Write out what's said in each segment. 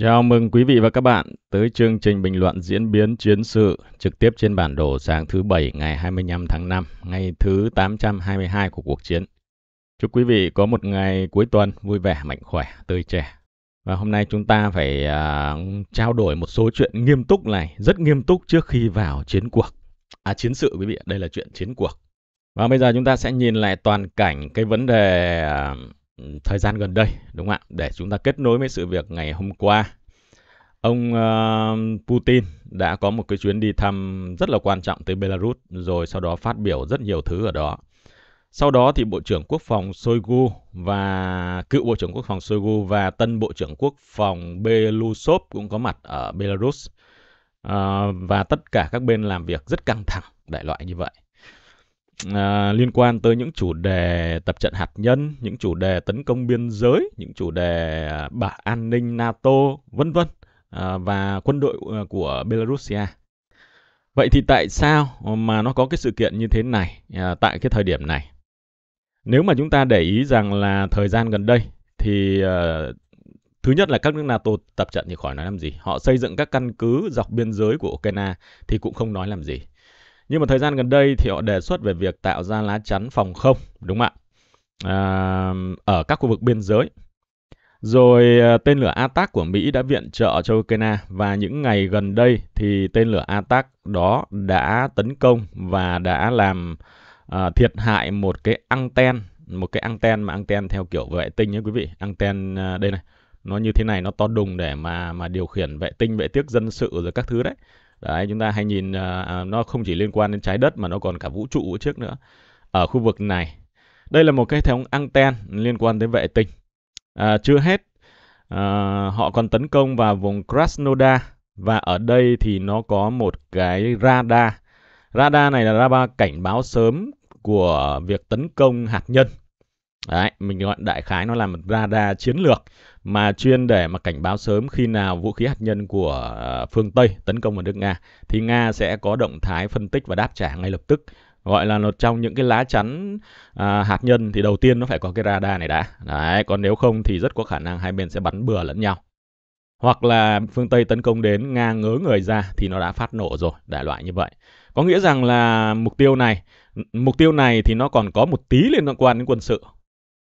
Chào mừng quý vị và các bạn tới chương trình bình luận diễn biến chiến sự trực tiếp trên bản đồ sáng thứ Bảy ngày 25 tháng 5, ngày thứ 822 của cuộc chiến. Chúc quý vị có một ngày cuối tuần vui vẻ, mạnh khỏe, tươi trẻ. Và hôm nay chúng ta phải uh, trao đổi một số chuyện nghiêm túc này, rất nghiêm túc trước khi vào chiến cuộc. À chiến sự quý vị, đây là chuyện chiến cuộc. Và bây giờ chúng ta sẽ nhìn lại toàn cảnh cái vấn đề uh, thời gian gần đây đúng không ạ để chúng ta kết nối với sự việc ngày hôm qua ông uh, Putin đã có một cái chuyến đi thăm rất là quan trọng tới Belarus rồi sau đó phát biểu rất nhiều thứ ở đó sau đó thì Bộ trưởng Quốc phòng Shoigu và cựu Bộ trưởng Quốc phòng Shoigu và tân Bộ trưởng Quốc phòng Belousov cũng có mặt ở Belarus. À, và tất cả các bên làm việc rất căng thẳng, đại loại như vậy à, liên quan tới những chủ đề tập trận hạt nhân, những chủ đề tấn công biên giới, những chủ đề à, bảo an ninh NATO, vân vân à, và quân đội à, của Belarusia. Vậy thì tại sao mà nó có cái sự kiện như thế này à, tại cái thời điểm này? Nếu mà chúng ta để ý rằng là thời gian gần đây thì à, thứ nhất là các nước NATO tập trận thì khỏi nói làm gì, họ xây dựng các căn cứ dọc biên giới của Ukraine thì cũng không nói làm gì nhưng mà thời gian gần đây thì họ đề xuất về việc tạo ra lá chắn phòng không, đúng không ạ? À, ở các khu vực biên giới. Rồi à, tên lửa Atac của Mỹ đã viện trợ cho Ukraine và những ngày gần đây thì tên lửa Atac đó đã tấn công và đã làm à, thiệt hại một cái anten, một cái anten mà anten theo kiểu vệ tinh nhé quý vị, anten à, đây này, nó như thế này nó to đùng để mà mà điều khiển vệ tinh vệ tiết dân sự rồi các thứ đấy Đấy, chúng ta hay nhìn uh, nó không chỉ liên quan đến trái đất mà nó còn cả vũ trụ ở trước nữa. Ở khu vực này, đây là một cái hệ thống anten liên quan đến vệ tinh. À, chưa hết, à, họ còn tấn công vào vùng Krasnodar và ở đây thì nó có một cái radar. Radar này là radar cảnh báo sớm của việc tấn công hạt nhân. Đấy, mình gọi đại khái nó là một radar chiến lược mà chuyên để mà cảnh báo sớm khi nào vũ khí hạt nhân của ờ, phương Tây tấn công vào nước Nga thì Nga sẽ có động thái phân tích và đáp trả ngay lập tức gọi là một trong những cái lá chắn à, hạt nhân thì đầu tiên nó phải có cái radar này đã đấy còn nếu không thì rất có khả năng hai bên sẽ bắn bừa lẫn nhau hoặc là phương Tây tấn công đến Nga ngớ người ra thì nó đã phát nổ rồi, đại loại như vậy. Có nghĩa rằng là mục tiêu này, mục tiêu này thì nó còn có một tí liên quan đến quân sự,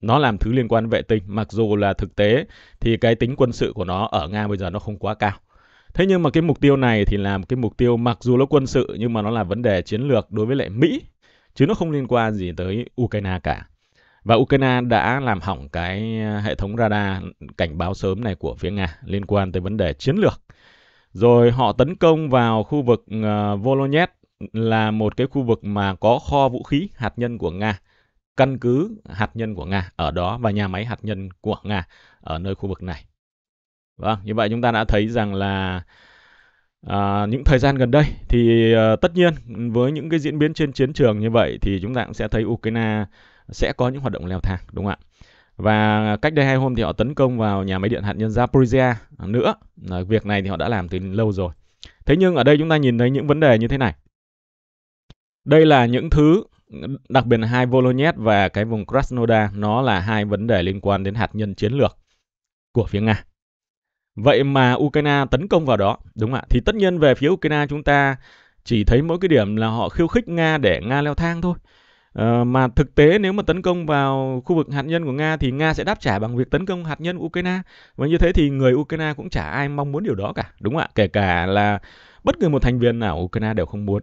nó làm thứ liên quan vệ tinh mặc dù là thực tế thì cái tính quân sự của nó ở nga bây giờ nó không quá cao thế nhưng mà cái mục tiêu này thì là một cái mục tiêu mặc dù nó quân sự nhưng mà nó là vấn đề chiến lược đối với lại mỹ chứ nó không liên quan gì tới ukraine cả và Ukraine đã làm hỏng cái ờ, hệ thống radar cảnh báo sớm này của phía Nga liên quan tới vấn đề chiến lược. Rồi họ tấn công vào khu vực uh, ờ, Volonets là một cái khu vực mà có kho vũ khí hạt nhân của Nga căn cứ hạt nhân của Nga ở đó và nhà máy hạt nhân của Nga ở nơi khu vực này. Vâng, như vậy chúng ta đã thấy rằng là À, những thời gian gần đây thì uh, tất nhiên với những cái diễn biến trên chiến trường như vậy thì chúng ta cũng sẽ thấy Ukraine sẽ có những hoạt động leo thang đúng không ạ? Và cách đây hai hôm thì họ tấn công vào nhà máy điện hạt nhân Zaporizhia nữa. À, việc này thì họ đã làm từ lâu rồi. Thế nhưng ở đây chúng ta nhìn thấy những vấn đề như thế này. Đây là những thứ đặc biệt là hai Volodets và cái vùng Krasnodar nó là hai vấn đề liên quan đến hạt nhân chiến lược của phía Nga. Vậy mà Ukraine tấn công vào đó, đúng không ạ? Thì tất nhiên về phía Ukraine chúng ta chỉ thấy mỗi cái điểm là họ khiêu khích Nga để Nga leo thang thôi. Ờ, mà thực tế nếu mà tấn công vào khu vực hạt nhân của Nga thì Nga sẽ đáp trả bằng việc tấn công hạt nhân Ukraine. Và như thế thì người Ukraine cũng chả ai mong muốn điều đó cả, đúng không ạ? Kể cả là bất cứ một thành viên nào Ukraine đều không muốn.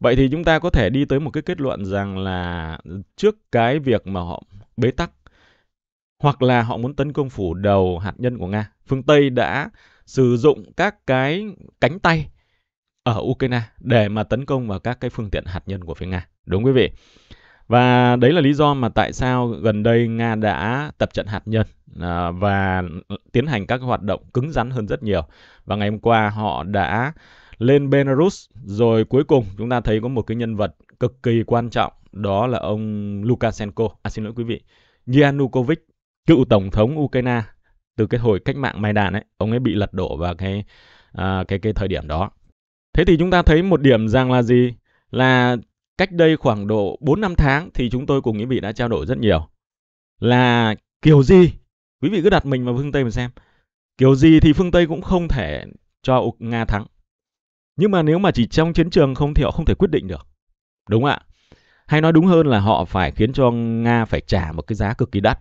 Vậy thì chúng ta có thể đi tới một cái kết luận rằng là trước cái việc mà họ bế tắc hoặc là họ muốn tấn công phủ đầu hạt nhân của Nga, phương Tây đã sử dụng các cái cánh tay ở Ukraine để mà tấn công vào các cái phương tiện hạt nhân của phía Nga. Đúng quý vị? Và đấy là lý do mà tại sao gần đây Nga đã tập trận hạt nhân à, và tiến hành các hoạt động cứng rắn hơn rất nhiều. Và ngày hôm qua họ đã lên Belarus rồi cuối cùng chúng ta thấy có một cái nhân vật cực kỳ quan trọng đó là ông Lukashenko à xin lỗi quý vị Yanukovych cựu tổng thống Ukraine từ cái hồi cách mạng Maidan ấy ông ấy bị lật đổ vào cái à, cái cái thời điểm đó thế thì chúng ta thấy một điểm rằng là gì là cách đây khoảng độ 4 năm tháng thì chúng tôi cùng quý vị đã trao đổi rất nhiều là kiểu gì quý vị cứ đặt mình vào phương Tây mà xem kiểu gì thì phương Tây cũng không thể cho Nga thắng nhưng mà nếu mà chỉ trong chiến trường không thì họ không thể quyết định được. Đúng ạ. Hay nói đúng hơn là họ phải khiến cho Nga phải trả một cái giá cực kỳ đắt.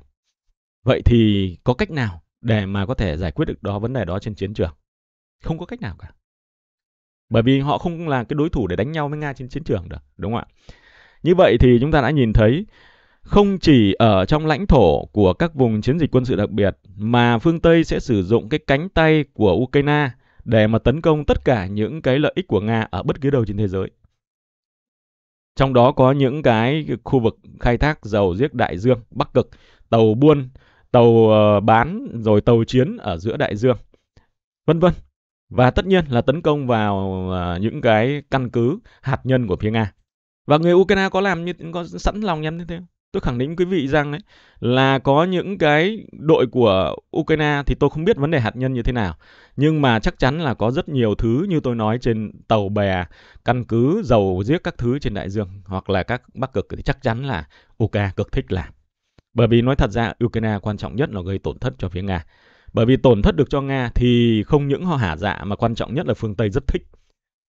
Vậy thì có cách nào để mà có thể giải quyết được đó vấn đề đó trên chiến trường? Không có cách nào cả. Bởi vì họ không là cái đối thủ để đánh nhau với Nga trên chiến trường được, đúng không ạ? Như vậy thì chúng ta đã nhìn thấy không chỉ ở trong lãnh thổ của các vùng chiến dịch quân sự đặc biệt mà phương Tây sẽ sử dụng cái cánh tay của Ukraine để mà tấn công tất cả những cái lợi ích của Nga ở bất cứ đâu trên thế giới. Trong đó có những cái khu vực khai thác dầu giếc đại dương, Bắc Cực, tàu buôn, tàu ờ, bán rồi tàu chiến ở giữa đại dương, vân vân. Và tất nhiên là tấn công vào ờ, những cái căn cứ hạt nhân của phía Nga. Và người Ukraine có làm như có sẵn lòng nhắm như thế không? tôi khẳng định quý vị rằng đấy là có những cái đội của Ukraine thì tôi không biết vấn đề hạt nhân như thế nào nhưng mà chắc chắn là có rất nhiều thứ như tôi nói trên tàu bè căn cứ dầu giết các thứ trên đại dương hoặc là các bắc cực thì chắc chắn là ukraine cực thích làm bởi vì nói thật ra Ukraine quan trọng nhất là gây tổn thất cho phía Nga bởi vì tổn thất được cho Nga thì không những họ hả dạ mà quan trọng nhất là phương Tây rất thích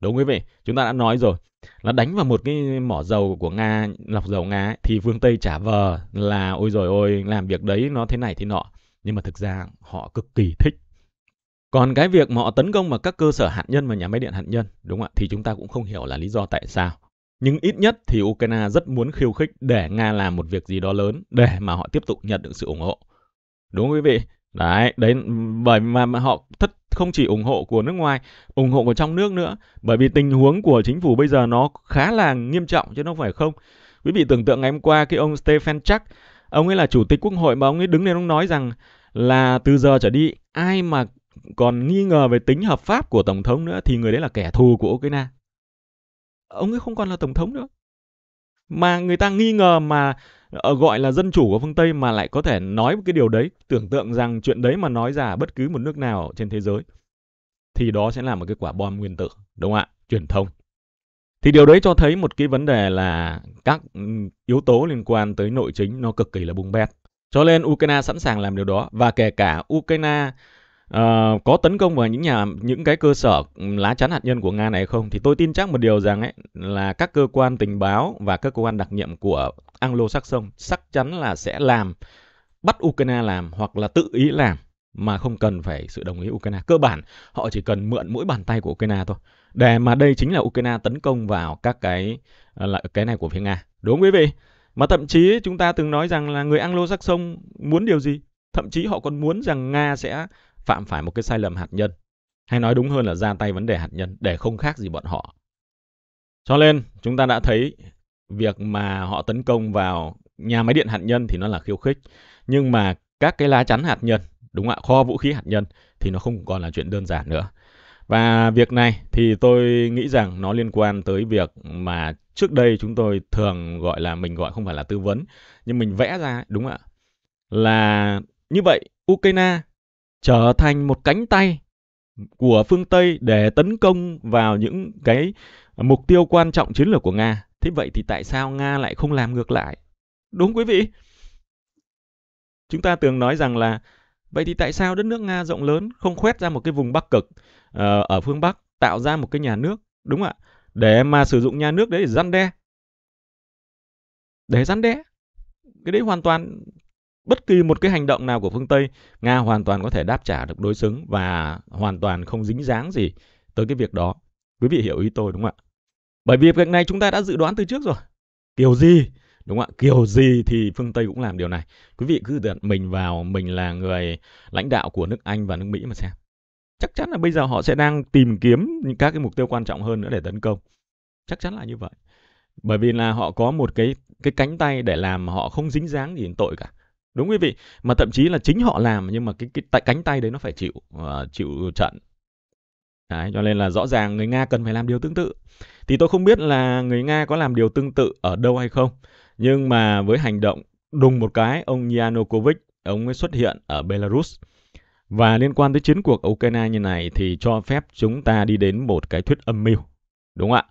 đúng quý vị chúng ta đã nói rồi là đánh vào một cái mỏ dầu của Nga, lọc dầu Nga ấy, thì phương Tây trả vờ là ôi rồi ôi làm việc đấy nó thế này thế nọ. Nhưng mà thực ra họ cực kỳ thích. Còn cái việc mà họ tấn công vào các cơ sở hạt nhân và nhà máy điện hạt nhân, đúng không ạ? Thì chúng ta cũng không hiểu là lý do tại sao. Nhưng ít nhất thì Ukraine rất muốn khiêu khích để Nga làm một việc gì đó lớn để mà họ tiếp tục nhận được sự ủng hộ. Đúng không quý vị? Đấy, đấy bởi mà, họ thất không chỉ ủng hộ của nước ngoài, ủng hộ của trong nước nữa, bởi vì tình huống của chính phủ bây giờ nó khá là nghiêm trọng chứ nó phải không. Quý vị tưởng tượng ngày hôm qua cái ông Stephen Chuck, ông ấy là chủ tịch quốc hội mà ông ấy đứng lên ông nói rằng là từ giờ trở đi ai mà còn nghi ngờ về tính hợp pháp của tổng thống nữa thì người đấy là kẻ thù của Ukraine. Ông ấy không còn là tổng thống nữa mà người ta nghi ngờ mà ờ, gọi là dân chủ của phương Tây mà lại có thể nói một cái điều đấy, tưởng tượng rằng chuyện đấy mà nói ra bất cứ một nước nào trên thế giới thì đó sẽ là một cái quả bom nguyên tử, đúng không ạ? Truyền thông. Thì điều đấy cho thấy một cái vấn đề là các ừ, yếu tố liên quan tới nội chính nó cực kỳ là bung bét. Cho nên Ukraine sẵn sàng làm điều đó và kể cả Ukraine à, có tấn công vào những nhà những cái cơ sở ừ, lá chắn hạt nhân của Nga này không thì tôi tin chắc một điều rằng ấy là các cơ quan tình báo và các cơ quan đặc nhiệm của Anglo-Saxon chắc chắn là sẽ làm bắt Ukraine làm hoặc là tự ý làm mà không cần phải sự đồng ý Ukraine. Cơ bản họ chỉ cần mượn mỗi bàn tay của Ukraine thôi. Để mà đây chính là Ukraine tấn công vào các cái ờ, là cái này của phía Nga. Đúng quý vị? Mà thậm chí chúng ta từng nói rằng là người Anglo-Saxon muốn điều gì? Thậm chí họ còn muốn rằng Nga sẽ phạm phải một cái sai lầm hạt nhân. Hay nói đúng hơn là ra tay vấn đề hạt nhân để không khác gì bọn họ. Cho nên chúng ta đã thấy việc mà họ tấn công vào nhà máy điện hạt nhân thì nó là khiêu khích. Nhưng mà các cái lá chắn hạt nhân, đúng ạ, kho vũ khí hạt nhân thì nó không còn là chuyện đơn giản nữa. Và việc này thì tôi nghĩ rằng nó liên quan tới việc mà trước đây chúng tôi thường gọi là mình gọi không phải là tư vấn, nhưng mình vẽ ra, đúng ạ, là như vậy Ukraine trở thành một cánh tay của phương Tây để tấn công vào những cái mục tiêu quan trọng chiến lược của Nga. Thế vậy thì tại sao Nga lại không làm ngược lại? Đúng quý vị. Chúng ta từng nói rằng là vậy thì tại sao đất nước Nga rộng lớn không khoét ra một cái vùng Bắc cực ờ, ở phương Bắc tạo ra một cái nhà nước, đúng không ạ? Để mà sử dụng nhà nước đấy để răn đe. Để răn đe. Cái đấy hoàn toàn bất kỳ một cái hành động nào của phương Tây, Nga hoàn toàn có thể đáp trả được đối xứng và hoàn toàn không dính dáng gì tới cái việc đó. Quý vị hiểu ý tôi đúng không ạ? Bởi vì việc này chúng ta đã dự đoán từ trước rồi. Kiểu gì, đúng không ạ? Kiểu gì thì phương Tây cũng làm điều này. Quý vị cứ đặt mình vào mình là người lãnh đạo của nước Anh và nước Mỹ mà xem. Chắc chắn là bây giờ họ sẽ đang tìm kiếm những các cái mục tiêu quan trọng hơn nữa để tấn công. Chắc chắn là như vậy. Bởi vì là họ có một cái cái cánh tay để làm họ không dính dáng gì đến tội cả đúng quý vị mà thậm chí là chính họ làm nhưng mà cái, cái tại cánh tay đấy nó phải chịu uh, chịu trận đấy cho nên là rõ ràng người nga cần phải làm điều tương tự thì tôi không biết là người nga có làm điều tương tự ở đâu hay không nhưng mà với hành động đùng một cái ông Yanukovych ông ấy xuất hiện ở Belarus và liên quan tới chiến cuộc Ukraine như này thì cho phép chúng ta đi đến một cái thuyết âm mưu đúng không ạ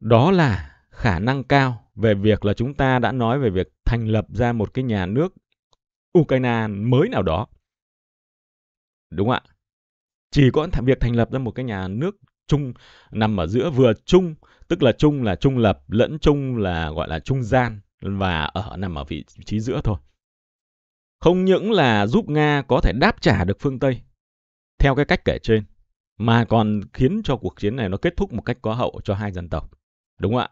đó là khả năng cao về việc là chúng ta đã nói về việc thành lập ra một cái nhà nước Ukraine mới nào đó. Đúng không ạ? Chỉ có việc thành lập ra một cái nhà nước chung nằm ở giữa vừa chung, tức là chung là trung lập lẫn chung là gọi là trung gian và ở nằm ở vị trí giữa thôi. Không những là giúp Nga có thể đáp trả được phương Tây theo cái cách kể trên mà còn khiến cho cuộc chiến này nó kết thúc một cách có hậu cho hai dân tộc. Đúng không ạ?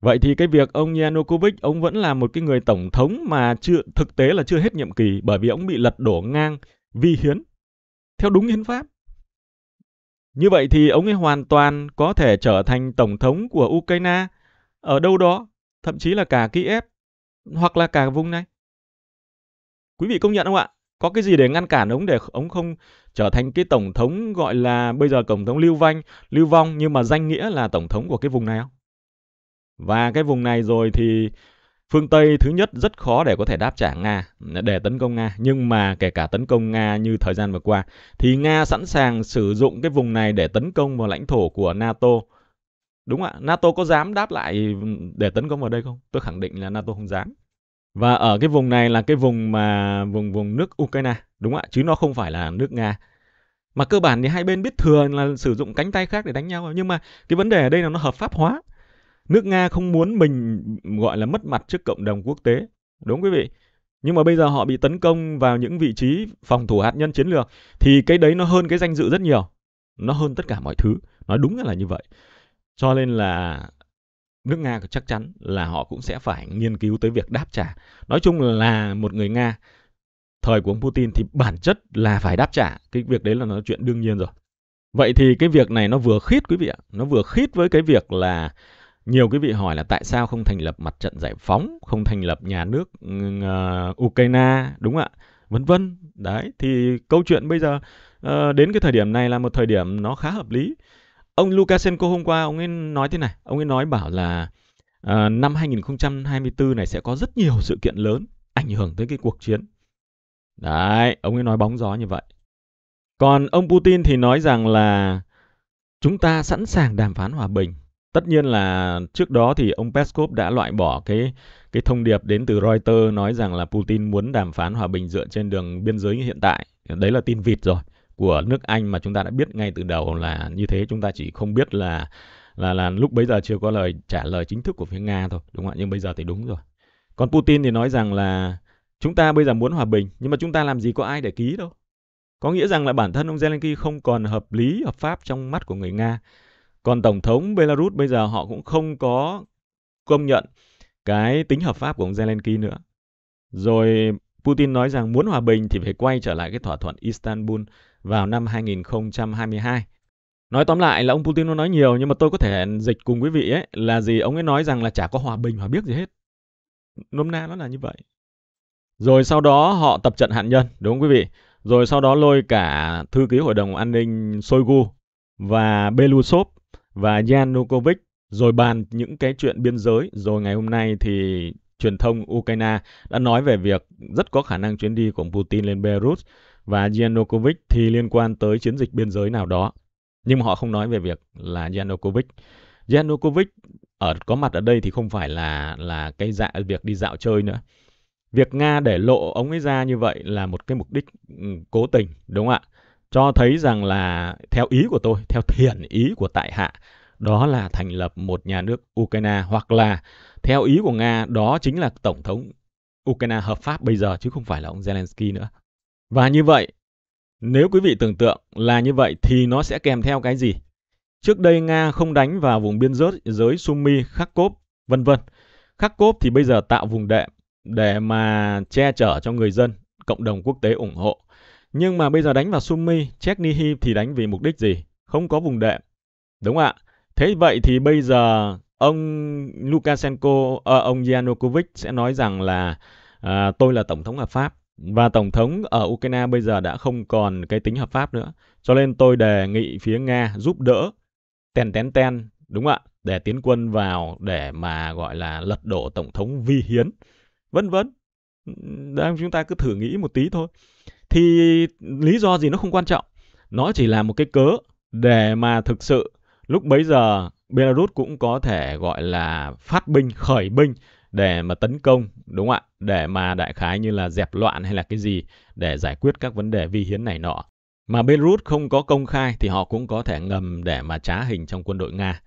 Vậy thì cái việc ông Yanukovych ông vẫn là một cái người tổng thống mà chưa thực tế là chưa hết nhiệm kỳ bởi vì ông bị lật đổ ngang vi hiến theo đúng hiến pháp. Như vậy thì ông ấy hoàn toàn có thể trở thành tổng thống của Ukraine ở đâu đó, thậm chí là cả Kiev hoặc là cả vùng này. Quý vị công nhận không ạ? Có cái gì để ngăn cản ông để ông không trở thành cái tổng thống gọi là bây giờ tổng thống lưu vanh lưu vong nhưng mà danh nghĩa là tổng thống của cái vùng này không? Và cái vùng này rồi thì phương Tây thứ nhất rất khó để có thể đáp trả Nga, để tấn công Nga. Nhưng mà kể cả tấn công Nga như thời gian vừa qua, thì Nga sẵn sàng sử dụng cái vùng này để tấn công vào lãnh thổ của NATO. Đúng ạ, NATO có dám đáp lại để tấn công vào đây không? Tôi khẳng định là NATO không dám. Và ở cái vùng này là cái vùng mà vùng vùng nước Ukraine, đúng ạ, chứ nó không phải là nước Nga. Mà cơ bản thì hai bên biết thừa là sử dụng cánh tay khác để đánh nhau nhưng mà cái vấn đề ở đây là nó hợp pháp hóa nước Nga không muốn mình gọi là mất mặt trước cộng đồng quốc tế. Đúng quý vị? Nhưng mà bây giờ họ bị tấn công vào những vị trí phòng thủ hạt nhân chiến lược thì cái đấy nó hơn cái danh dự rất nhiều. Nó hơn tất cả mọi thứ. Nói đúng là như vậy. Cho nên là nước Nga chắc chắn là họ cũng sẽ phải nghiên cứu tới việc đáp trả. Nói chung là một người Nga thời của ông Putin thì bản chất là phải đáp trả. Cái việc đấy là nó chuyện đương nhiên rồi. Vậy thì cái việc này nó vừa khít quý vị ạ, nó vừa khít với cái việc là nhiều quý vị hỏi là tại sao không thành lập mặt trận giải phóng không thành lập nhà nước uh, ukraine đúng ạ vân vân đấy thì câu chuyện bây giờ uh, đến cái thời điểm này là một thời điểm nó khá hợp lý ông lukashenko hôm qua ông ấy nói thế này ông ấy nói bảo là uh, năm 2024 này sẽ có rất nhiều sự kiện lớn ảnh hưởng tới cái cuộc chiến đấy ông ấy nói bóng gió như vậy còn ông putin thì nói rằng là chúng ta sẵn sàng đàm phán hòa bình Tất nhiên là trước đó thì ông Peskov đã loại bỏ cái cái thông điệp đến từ Reuters nói rằng là Putin muốn đàm phán hòa bình dựa trên đường biên giới hiện tại. Đấy là tin vịt rồi của nước Anh mà chúng ta đã biết ngay từ đầu là như thế chúng ta chỉ không biết là là là lúc bây giờ chưa có lời trả lời chính thức của phía Nga thôi, đúng không ạ? Nhưng bây giờ thì đúng rồi. Còn Putin thì nói rằng là chúng ta bây giờ muốn hòa bình nhưng mà chúng ta làm gì có ai để ký đâu. Có nghĩa rằng là bản thân ông Zelensky không còn hợp lý, hợp pháp trong mắt của người Nga còn Tổng thống Belarus bây giờ họ cũng không có công nhận cái tính hợp pháp của ông Zelensky nữa. Rồi Putin nói rằng muốn hòa bình thì phải quay trở lại cái thỏa thuận Istanbul vào năm 2022. Nói tóm lại là ông Putin nó nói nhiều nhưng mà tôi có thể dịch cùng quý vị ấy là gì ông ấy nói rằng là chả có hòa bình hòa biết gì hết. Nôm na nó là như vậy. Rồi sau đó họ tập trận hạt nhân, đúng không quý vị? Rồi sau đó lôi cả thư ký Hội đồng An ninh Shoigu và Belousov và Yanukovych rồi bàn những cái chuyện biên giới rồi ngày hôm nay thì truyền thông Ukraine đã nói về việc rất có khả năng chuyến đi của Putin lên Beirut và Yanukovych thì liên quan tới chiến dịch biên giới nào đó. Nhưng họ không nói về việc là Yanukovych. Yanukovych ở có mặt ở đây thì không phải là là cái dạ việc đi dạo chơi nữa. Việc Nga để lộ ông ấy ra như vậy là một cái mục đích ừ, cố tình, đúng không ạ? cho thấy rằng là theo ý của tôi, theo thiện ý của tại hạ, đó là thành lập một nhà nước Ukraine hoặc là theo ý của Nga đó chính là tổng thống Ukraine hợp pháp bây giờ chứ không phải là ông Zelensky nữa. Và như vậy, nếu quý vị tưởng tượng là như vậy thì nó sẽ kèm theo cái gì? Trước đây Nga không đánh vào vùng biên giới giới Sumi, Kharkov, vân vân. Kharkov thì bây giờ tạo vùng đệm để mà che chở cho người dân, cộng đồng quốc tế ủng hộ. Nhưng mà bây giờ đánh vào Sumi, Chernihiv thì đánh vì mục đích gì? Không có vùng đệm. Đúng ạ. Thế vậy thì bây giờ ông Lukashenko, à, ông Yanukovych sẽ nói rằng là à, tôi là tổng thống hợp pháp và tổng thống ở Ukraine bây giờ đã không còn cái tính hợp pháp nữa. Cho nên tôi đề nghị phía Nga giúp đỡ ten ten ten, đúng ạ? Để tiến quân vào để mà gọi là lật đổ tổng thống vi hiến, vân vân. Đang chúng ta cứ thử nghĩ một tí thôi thì lý do gì nó không quan trọng nó chỉ là một cái cớ để mà thực sự lúc bấy giờ Belarus cũng có thể gọi là phát binh khởi binh để mà tấn công đúng không ạ để mà đại khái như là dẹp loạn hay là cái gì để giải quyết các vấn đề vi hiến này nọ mà Belarus không có công khai thì họ cũng có thể ngầm để mà trá hình trong quân đội Nga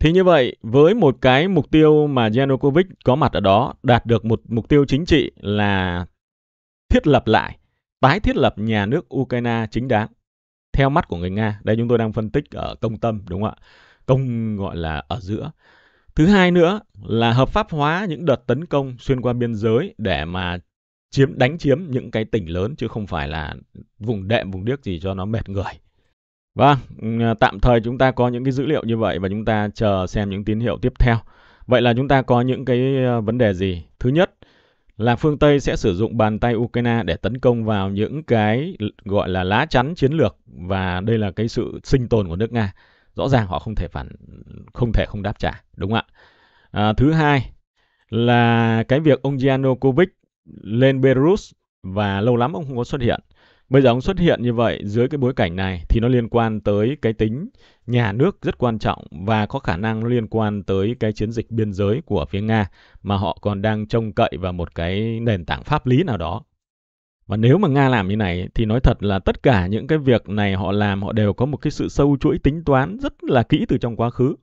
thì như vậy, với một cái mục tiêu mà Yanukovych có mặt ở đó, đạt được một mục tiêu chính trị là thiết lập lại tái thiết lập nhà nước Ukraine chính đáng. Theo mắt của người Nga, đây chúng tôi đang phân tích ở công tâm đúng không ạ? Công gọi là ở giữa. Thứ hai nữa là hợp pháp hóa những đợt tấn công xuyên qua biên giới để mà chiếm đánh chiếm những cái tỉnh lớn chứ không phải là vùng đệm vùng điếc gì cho nó mệt người. Vâng, ừ, tạm thời chúng ta có những cái dữ liệu như vậy và chúng ta chờ xem những tín hiệu tiếp theo. Vậy là chúng ta có những cái ờ, vấn đề gì? Thứ nhất là phương Tây sẽ sử dụng bàn tay Ukraine để tấn công vào những cái gọi là lá chắn chiến lược và đây là cái sự sinh tồn của nước Nga. Rõ ràng họ không thể phản không thể không đáp trả, đúng không ạ? À, thứ hai là cái việc ông Yanukovych lên Belarus và lâu lắm ông không có xuất hiện Bây giờ ông xuất hiện như vậy dưới cái bối cảnh này thì nó liên quan tới cái tính nhà nước rất quan trọng và có khả năng nó liên quan tới cái chiến dịch biên giới của phía Nga mà họ còn đang trông cậy vào một cái nền tảng pháp lý nào đó. Và nếu mà Nga làm như này thì nói thật là tất cả những cái việc này họ làm họ đều có một cái sự sâu chuỗi tính toán rất là kỹ từ trong quá khứ.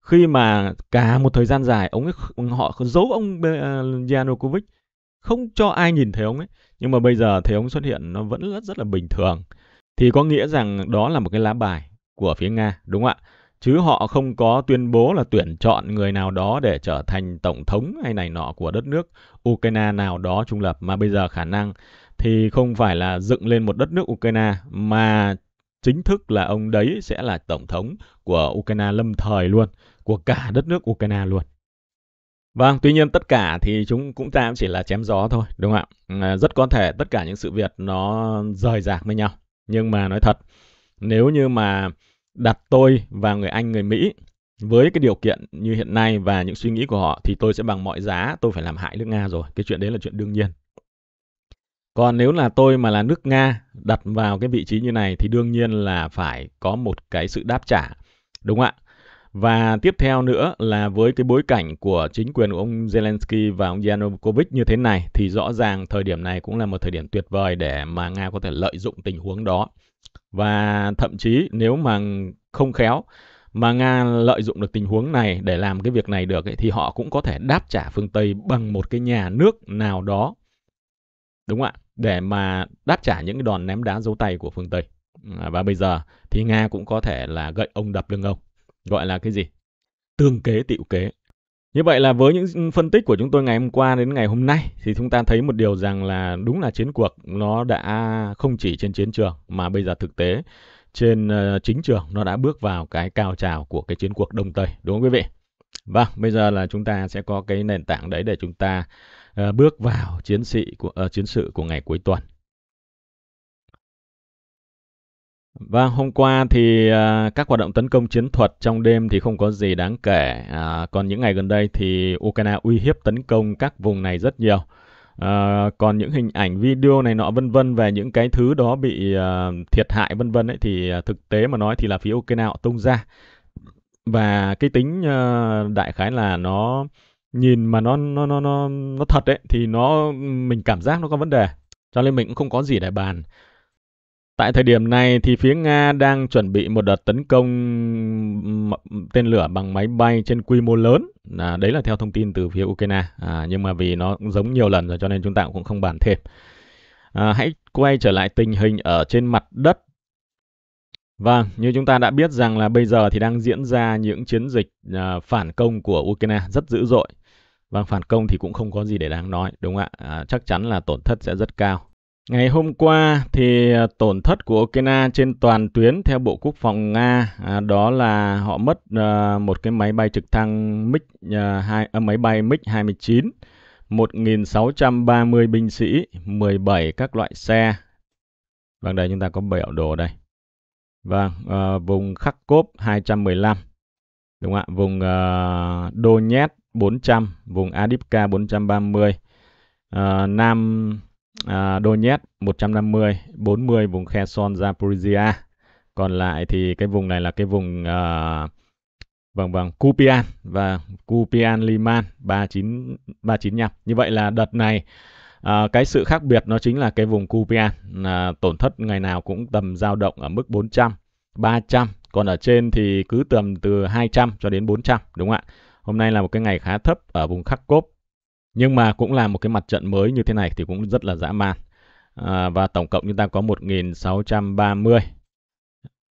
Khi mà cả một thời gian dài ông ấy họ giấu ông ờ, Yanukovych không cho ai nhìn thấy ông ấy nhưng mà bây giờ thấy ông xuất hiện nó vẫn rất, rất là bình thường thì có nghĩa rằng đó là một cái lá bài của phía Nga đúng không ạ? Chứ họ không có tuyên bố là tuyển chọn người nào đó để trở thành tổng thống hay này nọ của đất nước Ukraine nào đó trung lập mà bây giờ khả năng thì không phải là dựng lên một đất nước Ukraine mà chính thức là ông đấy sẽ là tổng thống của Ukraine lâm thời luôn, của cả đất nước Ukraine luôn. Vâng, tuy nhiên tất cả thì chúng cũng ta chỉ là chém gió thôi, đúng không ạ? Ờ, rất có thể tất cả những sự việc nó rời rạc với nhau. Nhưng mà nói thật, nếu như mà đặt tôi và người Anh, người Mỹ với cái điều kiện như hiện nay và những suy nghĩ của họ thì tôi sẽ bằng mọi giá tôi phải làm hại nước Nga rồi. Cái chuyện đấy là chuyện đương nhiên. Còn nếu là tôi mà là nước Nga đặt vào cái vị trí như này thì đương nhiên là phải có một cái sự đáp trả. Đúng không ạ? Và tiếp theo nữa là với cái bối cảnh của chính quyền của ông Zelensky và ông Yanukovych như thế này thì rõ ràng thời điểm này cũng là một thời điểm tuyệt vời để mà Nga có thể lợi dụng tình huống đó. Và thậm chí nếu mà không khéo mà Nga lợi dụng được tình huống này để làm cái việc này được ấy, thì họ cũng có thể đáp trả phương Tây bằng một cái nhà nước nào đó. Đúng không ạ? Để mà đáp trả những cái đòn ném đá dấu tay của phương Tây. Và bây giờ thì Nga cũng có thể là gậy ông đập lưng ông gọi là cái gì? Tương kế tịu kế. Như vậy là với những phân tích của chúng tôi ngày hôm qua đến ngày hôm nay thì chúng ta thấy một điều rằng là đúng là chiến cuộc nó đã không chỉ trên chiến trường mà bây giờ thực tế trên ờ, chính trường nó đã bước vào cái cao trào của cái chiến cuộc Đông Tây đúng không quý vị? Vâng, bây giờ là chúng ta sẽ có cái nền tảng đấy để chúng ta uh, bước vào chiến sĩ của uh, chiến sự của ngày cuối tuần. Vâng, hôm qua thì à, các hoạt động tấn công chiến thuật trong đêm thì không có gì đáng kể. À, còn những ngày gần đây thì Ukraine uy hiếp tấn công các vùng này rất nhiều. À, còn những hình ảnh video này nọ vân vân về những cái thứ đó bị à, thiệt hại vân vân ấy thì à, thực tế mà nói thì là phía Ukraine họ tung ra. Và cái tính à, đại khái là nó nhìn mà nó nó nó nó nó thật đấy thì nó mình cảm giác nó có vấn đề. Cho nên mình cũng không có gì để bàn Tại thời điểm này thì phía Nga đang chuẩn bị một đợt tấn công tên lửa bằng máy bay trên quy mô lớn. À, đấy là theo thông tin từ phía Ukraine. À, nhưng mà vì nó giống nhiều lần rồi cho nên chúng ta cũng không bàn thêm. À, hãy quay trở lại tình hình ở trên mặt đất. Vâng, như chúng ta đã biết rằng là bây giờ thì đang diễn ra những chiến dịch à, phản công của Ukraine rất dữ dội. Vâng, phản công thì cũng không có gì để đáng nói, đúng không ạ? À, chắc chắn là tổn thất sẽ rất cao Ngày hôm qua thì à, tổn thất của Ukraine trên toàn tuyến theo Bộ Quốc phòng Nga à, đó là họ mất à, một cái máy bay trực thăng MiG à, hai máy bay MiG 29, 1630 binh sĩ, 17 các loại xe. Vâng đây chúng ta có biểu đồ đây. Vâng, vùng Kharkov 215. Đúng không ạ? Vùng Donetsk 400, vùng Adipka 430. Nam à, Donetsk 150, 40 vùng Kherson, Zaporizhia. Còn lại thì cái vùng này là cái vùng à, vâng vâng Kupian và Kupian Liman 39 395. Như vậy là đợt này À, cái sự khác biệt nó chính là cái vùng Kupian à, tổn thất ngày nào cũng tầm dao động ở mức 400, 300, còn ở trên thì cứ tầm từ 200 cho đến 400 đúng không ạ? Hôm nay là một cái ngày khá thấp ở vùng Kharkov nhưng mà cũng là một cái mặt trận mới như thế này thì cũng rất là dã man à, và tổng cộng chúng ta có 1630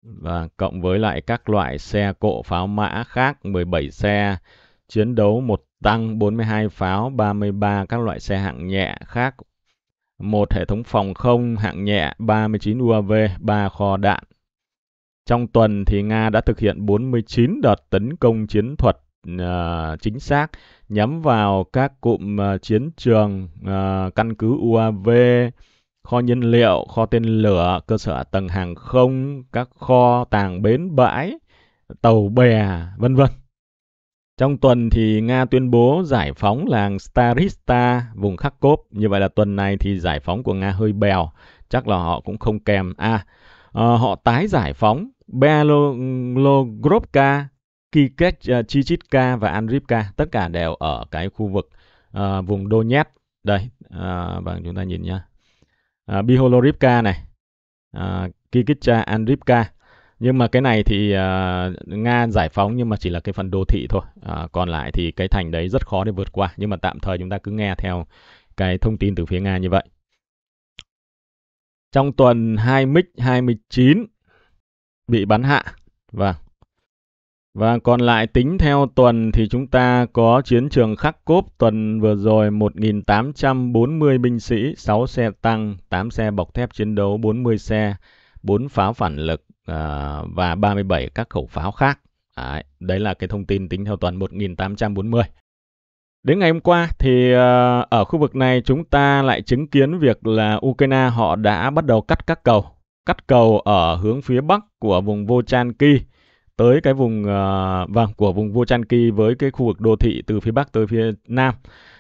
và cộng với lại các loại xe cộ pháo mã khác 17 xe chiến đấu một tăng 42 pháo 33 các loại xe hạng nhẹ khác một hệ thống phòng không hạng nhẹ 39 UAV 3 kho đạn trong tuần thì Nga đã thực hiện 49 đợt tấn công chiến thuật uh, chính xác nhắm vào các cụm uh, chiến trường, uh, căn cứ UAV, kho nhiên liệu, kho tên lửa, cơ sở tầng hàng không, các kho tàng bến bãi, tàu bè, vân vân. Trong tuần thì Nga tuyên bố giải phóng làng Starista, vùng Kharkov. Như vậy là tuần này thì giải phóng của Nga hơi bèo. Chắc là họ cũng không kèm. À, uh, họ tái giải phóng Belogrovka Kikech, uh, ờ, Chichitka và Andripka tất cả đều ở cái khu vực uh, vùng Donetsk. Đây, uh, vâng chúng ta nhìn nhá. Uh, Biholorivka này, uh, Kikicha, Andripka. Nhưng mà cái này thì uh, Nga giải phóng nhưng mà chỉ là cái phần đô thị thôi. Uh, còn lại thì cái thành đấy rất khó để vượt qua. Nhưng mà tạm thời chúng ta cứ nghe theo cái thông tin từ phía Nga như vậy. Trong tuần 2 mic 29 bị bắn hạ. Vâng. Và còn lại tính theo tuần thì chúng ta có chiến trường Khắc Cốp tuần vừa rồi 1.840 binh sĩ, 6 xe tăng, 8 xe bọc thép chiến đấu, 40 xe, 4 pháo phản lực à, và 37 các khẩu pháo khác. Đấy, là cái thông tin tính theo tuần 1840. Đến ngày hôm qua thì à, ở khu vực này chúng ta lại chứng kiến việc là Ukraine họ đã bắt đầu cắt các cầu. Cắt cầu ở hướng phía bắc của vùng Vochanki tới cái vùng uh, vâng của vùng Vochanki với cái khu vực đô thị từ phía bắc tới phía nam.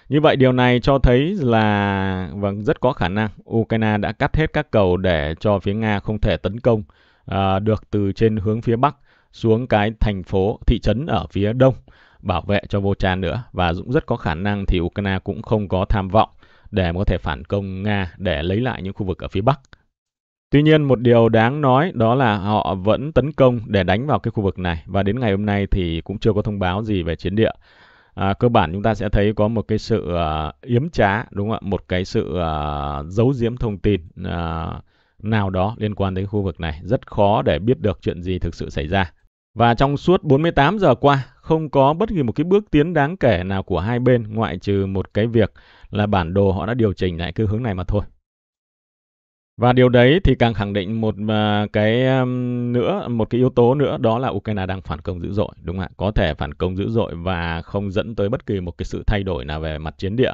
Như vậy điều này cho thấy là vâng rất có khả năng Ukraine đã cắt hết các cầu để cho phía Nga không thể tấn công uh, được từ trên hướng phía bắc xuống cái thành phố thị trấn ở phía đông bảo vệ cho Vochan nữa và cũng rất có khả năng thì Ukraine cũng không có tham vọng để có thể phản công Nga để lấy lại những khu vực ở phía bắc. Tuy nhiên một điều đáng nói đó là họ vẫn tấn công để đánh vào cái khu vực này và đến ngày hôm nay thì cũng chưa có thông báo gì về chiến địa. À, cơ bản chúng ta sẽ thấy có một cái sự uh, yếm trá đúng không ạ? Một cái sự uh, giấu giếm thông tin uh, nào đó liên quan đến khu vực này, rất khó để biết được chuyện gì thực sự xảy ra. Và trong suốt 48 giờ qua, không có bất kỳ một cái bước tiến đáng kể nào của hai bên ngoại trừ một cái việc là bản đồ họ đã điều chỉnh lại cái hướng này mà thôi. Và điều đấy thì càng khẳng định một à, cái um, nữa, một cái yếu tố nữa đó là Ukraine đang phản công dữ dội, đúng không ạ? Có thể phản công dữ dội và không dẫn tới bất kỳ một cái sự thay đổi nào về mặt chiến địa.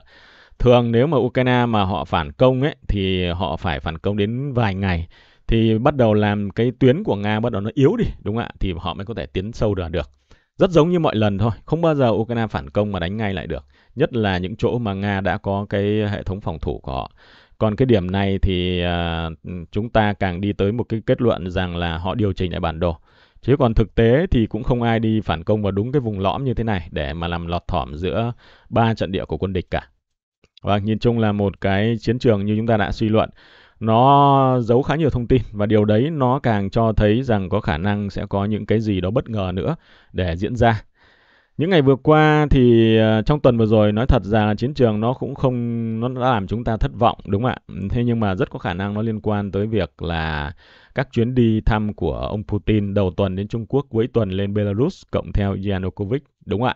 Thường nếu mà Ukraine mà họ phản công ấy thì họ phải phản công đến vài ngày thì bắt đầu làm cái tuyến của Nga bắt đầu nó yếu đi, đúng không ạ? Thì họ mới có thể tiến sâu được được. Rất giống như mọi lần thôi, không bao giờ Ukraine phản công mà đánh ngay lại được, nhất là những chỗ mà Nga đã có cái hệ thống phòng thủ của họ. Còn cái điểm này thì à, chúng ta càng đi tới một cái kết luận rằng là họ điều chỉnh lại bản đồ. Chứ còn thực tế thì cũng không ai đi phản công vào đúng cái vùng lõm như thế này để mà làm lọt thỏm giữa ba trận địa của quân địch cả. Và vâng, nhìn chung là một cái chiến trường như chúng ta đã suy luận nó giấu khá nhiều thông tin và điều đấy nó càng cho thấy rằng có khả năng sẽ có những cái gì đó bất ngờ nữa để diễn ra những ngày vừa qua thì ờ, trong tuần vừa rồi nói thật ra là chiến trường nó cũng không nó đã làm chúng ta thất vọng đúng không ạ thế nhưng mà rất có khả năng nó liên quan tới việc là các chuyến đi thăm của ông Putin đầu tuần đến Trung Quốc cuối tuần lên Belarus cộng theo Yanukovych đúng không ạ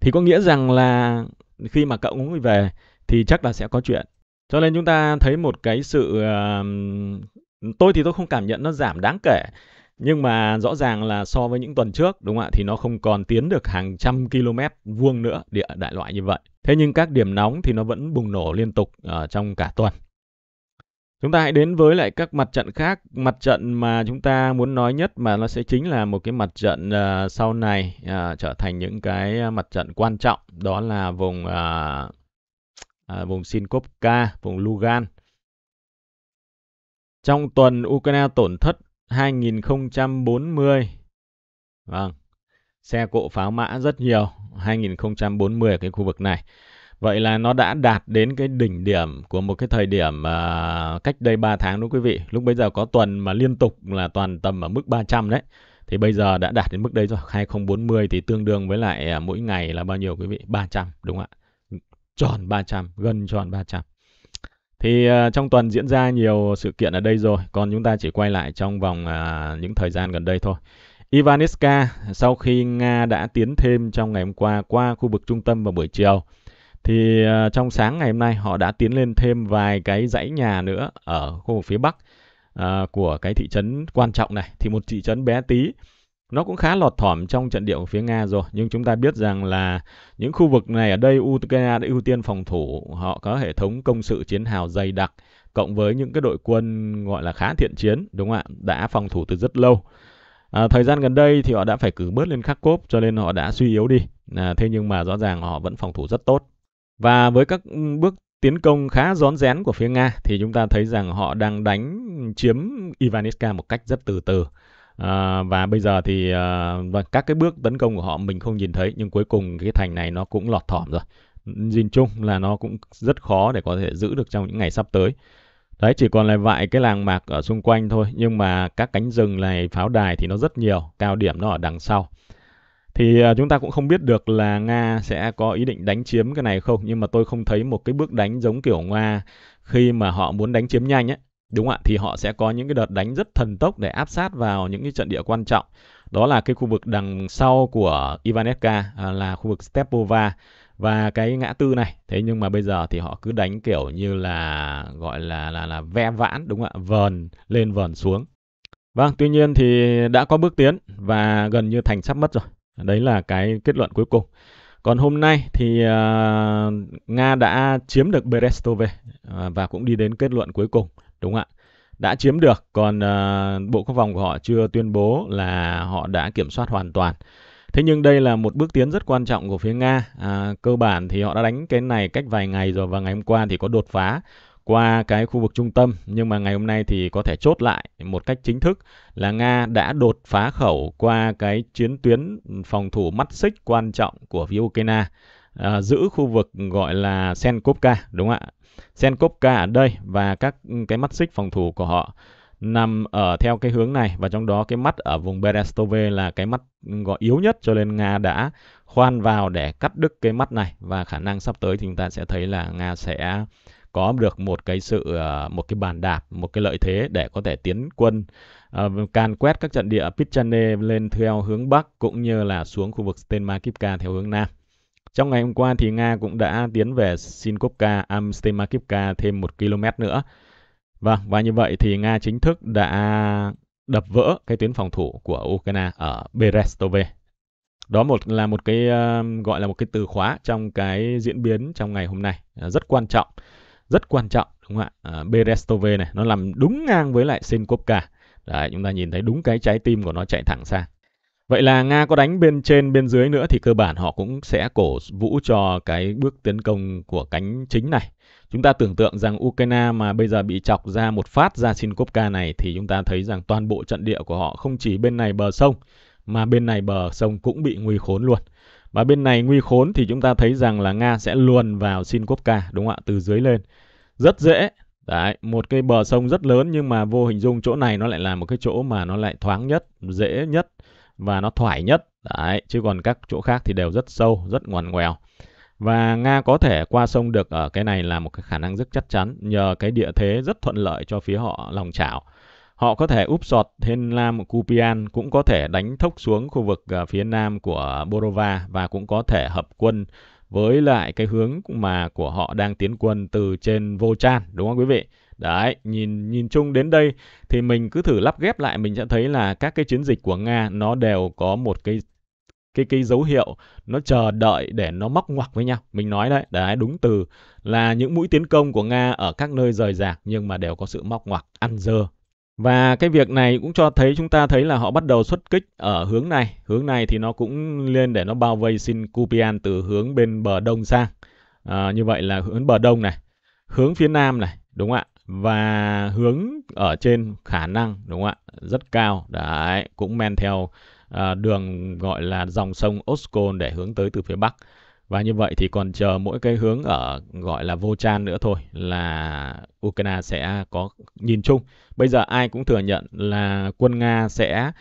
thì có nghĩa rằng là khi mà cậu ấy về thì chắc là sẽ có chuyện cho nên chúng ta thấy một cái sự uh, tôi thì tôi không cảm nhận nó giảm đáng kể nhưng mà rõ ràng là so với những tuần trước đúng không ạ thì nó không còn tiến được hàng trăm km vuông nữa địa đại loại như vậy thế nhưng các điểm nóng thì nó vẫn bùng nổ liên tục uh, trong cả tuần chúng ta hãy đến với lại các mặt trận khác mặt trận mà chúng ta muốn nói nhất mà nó sẽ chính là một cái mặt trận uh, sau này uh, trở thành những cái mặt trận quan trọng đó là vùng uh, uh, vùng Sinkovka vùng Lugan trong tuần Ukraine tổn thất 2040. Vâng. Xe cộ pháo mã rất nhiều 2040 ở cái khu vực này. Vậy là nó đã đạt đến cái đỉnh điểm của một cái thời điểm uh, cách đây 3 tháng đúng quý vị? Lúc bây giờ có tuần mà liên tục là toàn tầm ở mức 300 đấy. Thì bây giờ đã đạt đến mức đấy rồi. 2040 thì tương đương với lại à, mỗi ngày là bao nhiêu quý vị? 300 đúng không ạ? Tròn 300, gần tròn 300. Thì uh, trong tuần diễn ra nhiều sự kiện ở đây rồi, còn chúng ta chỉ quay lại trong vòng uh, những thời gian gần đây thôi. Ivaniska sau khi Nga đã tiến thêm trong ngày hôm qua qua khu vực trung tâm vào buổi chiều thì uh, trong sáng ngày hôm nay họ đã tiến lên thêm vài cái dãy nhà nữa ở khu vực phía bắc uh, của cái thị trấn quan trọng này thì một thị trấn bé tí nó cũng khá lọt thỏm trong trận địa của phía Nga rồi, nhưng chúng ta biết rằng là những khu vực này ở đây Ukraine đã ưu tiên phòng thủ, họ có hệ thống công sự chiến hào dày đặc, cộng với những cái đội quân gọi là khá thiện chiến, đúng không ạ, đã phòng thủ từ rất lâu. À, thời gian gần đây thì họ đã phải cử bớt lên Kharkov cho nên họ đã suy yếu đi. À, thế nhưng mà rõ ràng họ vẫn phòng thủ rất tốt. Và với các bước tiến công khá rón rén của phía Nga thì chúng ta thấy rằng họ đang đánh chiếm Ivanivka một cách rất từ từ. À, và bây giờ thì à, các cái bước tấn công của họ mình không nhìn thấy nhưng cuối cùng cái thành này nó cũng lọt thỏm rồi. Nhìn chung là nó cũng rất khó để có thể giữ được trong những ngày sắp tới. Đấy chỉ còn lại vài cái làng mạc ở xung quanh thôi nhưng mà các cánh rừng này pháo đài thì nó rất nhiều, cao điểm nó ở đằng sau. Thì à, chúng ta cũng không biết được là Nga sẽ có ý định đánh chiếm cái này không nhưng mà tôi không thấy một cái bước đánh giống kiểu Nga khi mà họ muốn đánh chiếm nhanh ấy Đúng ạ, thì họ sẽ có những cái đợt đánh rất thần tốc để áp sát vào những cái trận địa quan trọng. Đó là cái khu vực đằng sau của Ivanevka à, là khu vực Stepova và cái ngã tư này. Thế nhưng mà bây giờ thì họ cứ đánh kiểu như là gọi là là là ve vãn đúng không ạ, vờn lên vờn xuống. Vâng, tuy nhiên thì đã có bước tiến và gần như thành sắp mất rồi. Đấy là cái kết luận cuối cùng. Còn hôm nay thì uh, Nga đã chiếm được Berestove à, và cũng đi đến kết luận cuối cùng đúng không ạ? Đã chiếm được, còn uh, Bộ Quốc phòng của họ chưa tuyên bố là họ đã kiểm soát hoàn toàn. Thế nhưng đây là một bước tiến rất quan trọng của phía Nga. À, cơ bản thì họ đã đánh cái này cách vài ngày rồi và ngày hôm qua thì có đột phá qua cái khu vực trung tâm nhưng mà ngày hôm nay thì có thể chốt lại một cách chính thức là Nga đã đột phá khẩu qua cái chiến tuyến phòng thủ mắt xích quan trọng của phía Ukraine à, giữ khu vực gọi là Senkovka đúng không ạ? Senkovka ở đây và các cái mắt xích phòng thủ của họ nằm ở theo cái hướng này và trong đó cái mắt ở vùng Berestove là cái mắt gọi yếu nhất cho nên Nga đã khoan vào để cắt đứt cái mắt này và khả năng sắp tới thì chúng ta sẽ thấy là Nga sẽ có được một cái sự ờ, một cái bàn đạp một cái lợi thế để có thể tiến quân ờ, can quét các trận địa Pichane lên theo hướng bắc cũng như là xuống khu vực Stenmakivka theo hướng nam. Trong ngày hôm qua thì Nga cũng đã tiến về Sinkovka Amstemakivka thêm một km nữa. và, vâng, và như vậy thì Nga chính thức đã đập vỡ cái tuyến phòng thủ của Ukraine ở Berestove. Đó một là một cái uh, gọi là một cái từ khóa trong cái diễn biến trong ngày hôm nay uh, rất quan trọng rất quan trọng đúng không ạ? À, Berestove này nó làm đúng ngang với lại Senkovka. Đấy, chúng ta nhìn thấy đúng cái trái tim của nó chạy thẳng sang. Vậy là Nga có đánh bên trên bên dưới nữa thì cơ bản họ cũng sẽ cổ vũ cho cái bước tiến công của cánh chính này. Chúng ta tưởng tượng rằng Ukraine mà bây giờ bị chọc ra một phát ra Sinkovka này thì chúng ta thấy rằng toàn bộ trận địa của họ không chỉ bên này bờ sông mà bên này bờ sông cũng bị nguy khốn luôn. Và bên này nguy khốn thì chúng ta thấy rằng là Nga sẽ luồn vào Sinkovka đúng không ạ từ dưới lên rất dễ Đấy, một cái bờ sông rất lớn nhưng mà vô hình dung chỗ này nó lại là một cái chỗ mà nó lại thoáng nhất, dễ nhất và nó thoải nhất. Đấy, chứ còn các chỗ khác thì đều rất sâu, rất ngoằn ngoèo. Và Nga có thể qua sông được ở cái này là một cái khả năng rất chắc chắn nhờ cái địa thế rất thuận lợi cho phía họ lòng chảo. Họ có thể úp sọt thiên nam Kupian, cũng có thể đánh thốc xuống khu vực ờ, phía nam của Borova và cũng có thể hợp quân với lại cái hướng mà của họ đang tiến quân từ trên vô chan đúng không quý vị? Đấy, nhìn nhìn chung đến đây thì mình cứ thử lắp ghép lại mình sẽ thấy là các cái chiến dịch của Nga nó đều có một cái cái cái dấu hiệu nó chờ đợi để nó móc ngoặc với nhau. Mình nói đấy, đấy đúng từ là những mũi tiến công của Nga ở các nơi rời rạc nhưng mà đều có sự móc ngoặc ăn dơ và cái việc này cũng cho thấy chúng ta thấy là họ bắt đầu xuất kích ở hướng này. Hướng này thì nó cũng lên để nó bao vây xin Kupian từ hướng bên bờ đông sang. À, như vậy là hướng bờ đông này, hướng phía nam này, đúng không ạ? Và hướng ở trên khả năng, đúng không ạ? Rất cao, đấy, cũng men theo à, đường gọi là dòng sông Oskol để hướng tới từ phía bắc. Và như vậy thì còn chờ mỗi cái hướng ở gọi là vô chan nữa thôi là Ukraine sẽ có nhìn chung. Bây giờ ai cũng thừa nhận là quân Nga sẽ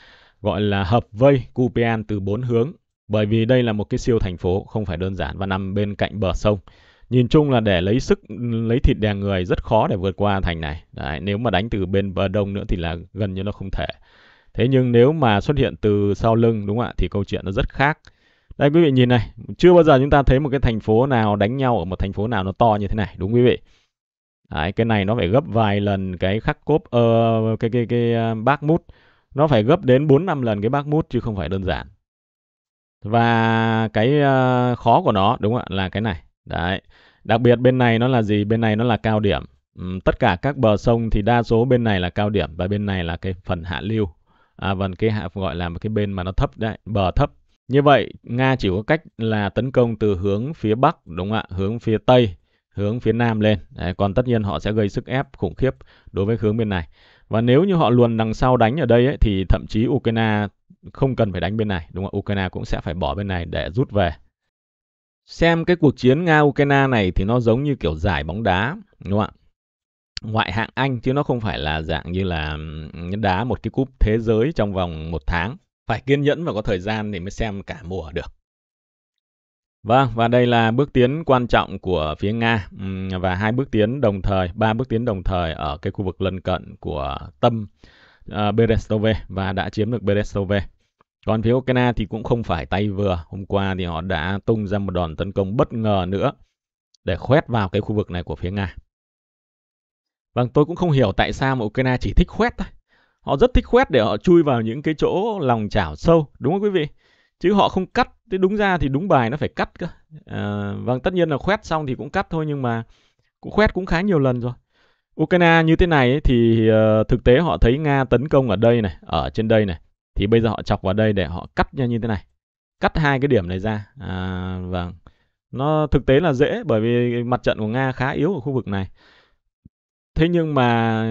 gọi là hợp vây Kupian từ bốn hướng. Bởi vì đây là một cái siêu thành phố không phải đơn giản và nằm bên cạnh bờ sông. Nhìn chung là để lấy sức, lấy thịt đè người rất khó để vượt qua thành này. Đấy, nếu mà đánh từ bên bờ đông nữa thì là gần như nó không thể. Thế nhưng nếu mà xuất hiện từ sau lưng đúng không ạ thì câu chuyện nó rất khác đây quý vị nhìn này, chưa bao giờ chúng ta thấy một cái thành phố nào đánh nhau ở một thành phố nào nó to như thế này, đúng quý vị? Đấy, cái này nó phải gấp vài lần cái khắc cốp uh, ờ, cái cái cái, cái ờ, bác mút nó phải gấp đến 4 5 lần cái bác mút chứ không phải đơn giản. Và cái uh, khó của nó đúng không ạ là cái này. Đấy. Đặc biệt bên này nó là gì? Bên này nó là cao điểm. Uhm, tất cả các bờ sông thì đa số bên này là cao điểm và bên này là cái phần hạ lưu. À, và cái hạ gọi là một cái bên mà nó thấp đấy, bờ thấp như vậy, Nga chỉ có cách là tấn công từ hướng phía Bắc, đúng không ạ? Hướng phía Tây, hướng phía Nam lên. Đấy, còn tất nhiên họ sẽ gây sức ép khủng khiếp đối với hướng bên này. Và nếu như họ luồn đằng sau đánh ở đây ấy, thì thậm chí Ukraine không cần phải đánh bên này, đúng không? Ukraine cũng sẽ phải bỏ bên này để rút về. Xem cái cuộc chiến Nga-Ukraine này thì nó giống như kiểu giải bóng đá, đúng không ạ? Ngoại hạng Anh chứ nó không phải là dạng như là đá một cái cúp thế giới trong vòng một tháng, phải kiên nhẫn và có thời gian để mới xem cả mùa được. Vâng, và đây là bước tiến quan trọng của phía Nga và hai bước tiến đồng thời, ba bước tiến đồng thời ở cái khu vực lân cận của tâm uh, ờ, Berestove và đã chiếm được Berestove. Còn phía Ukraine thì cũng không phải tay vừa. Hôm qua thì họ đã tung ra một đòn tấn công bất ngờ nữa để khoét vào cái khu vực này của phía Nga. Vâng, tôi cũng không hiểu tại sao mà Ukraine chỉ thích khoét thôi họ rất thích khoét để họ chui vào những cái chỗ lòng chảo sâu đúng không quý vị chứ họ không cắt thế đúng ra thì đúng bài nó phải cắt cơ à, vâng tất nhiên là khoét xong thì cũng cắt thôi nhưng mà cũng khoét cũng khá nhiều lần rồi Ukraine như thế này ấy, thì uh, thực tế họ thấy Nga tấn công ở đây này, ở trên đây này. Thì bây giờ họ chọc vào đây để họ cắt nha như thế này. Cắt hai cái điểm này ra. À, vâng. Nó thực tế là dễ bởi vì mặt trận của Nga khá yếu ở khu vực này thế nhưng mà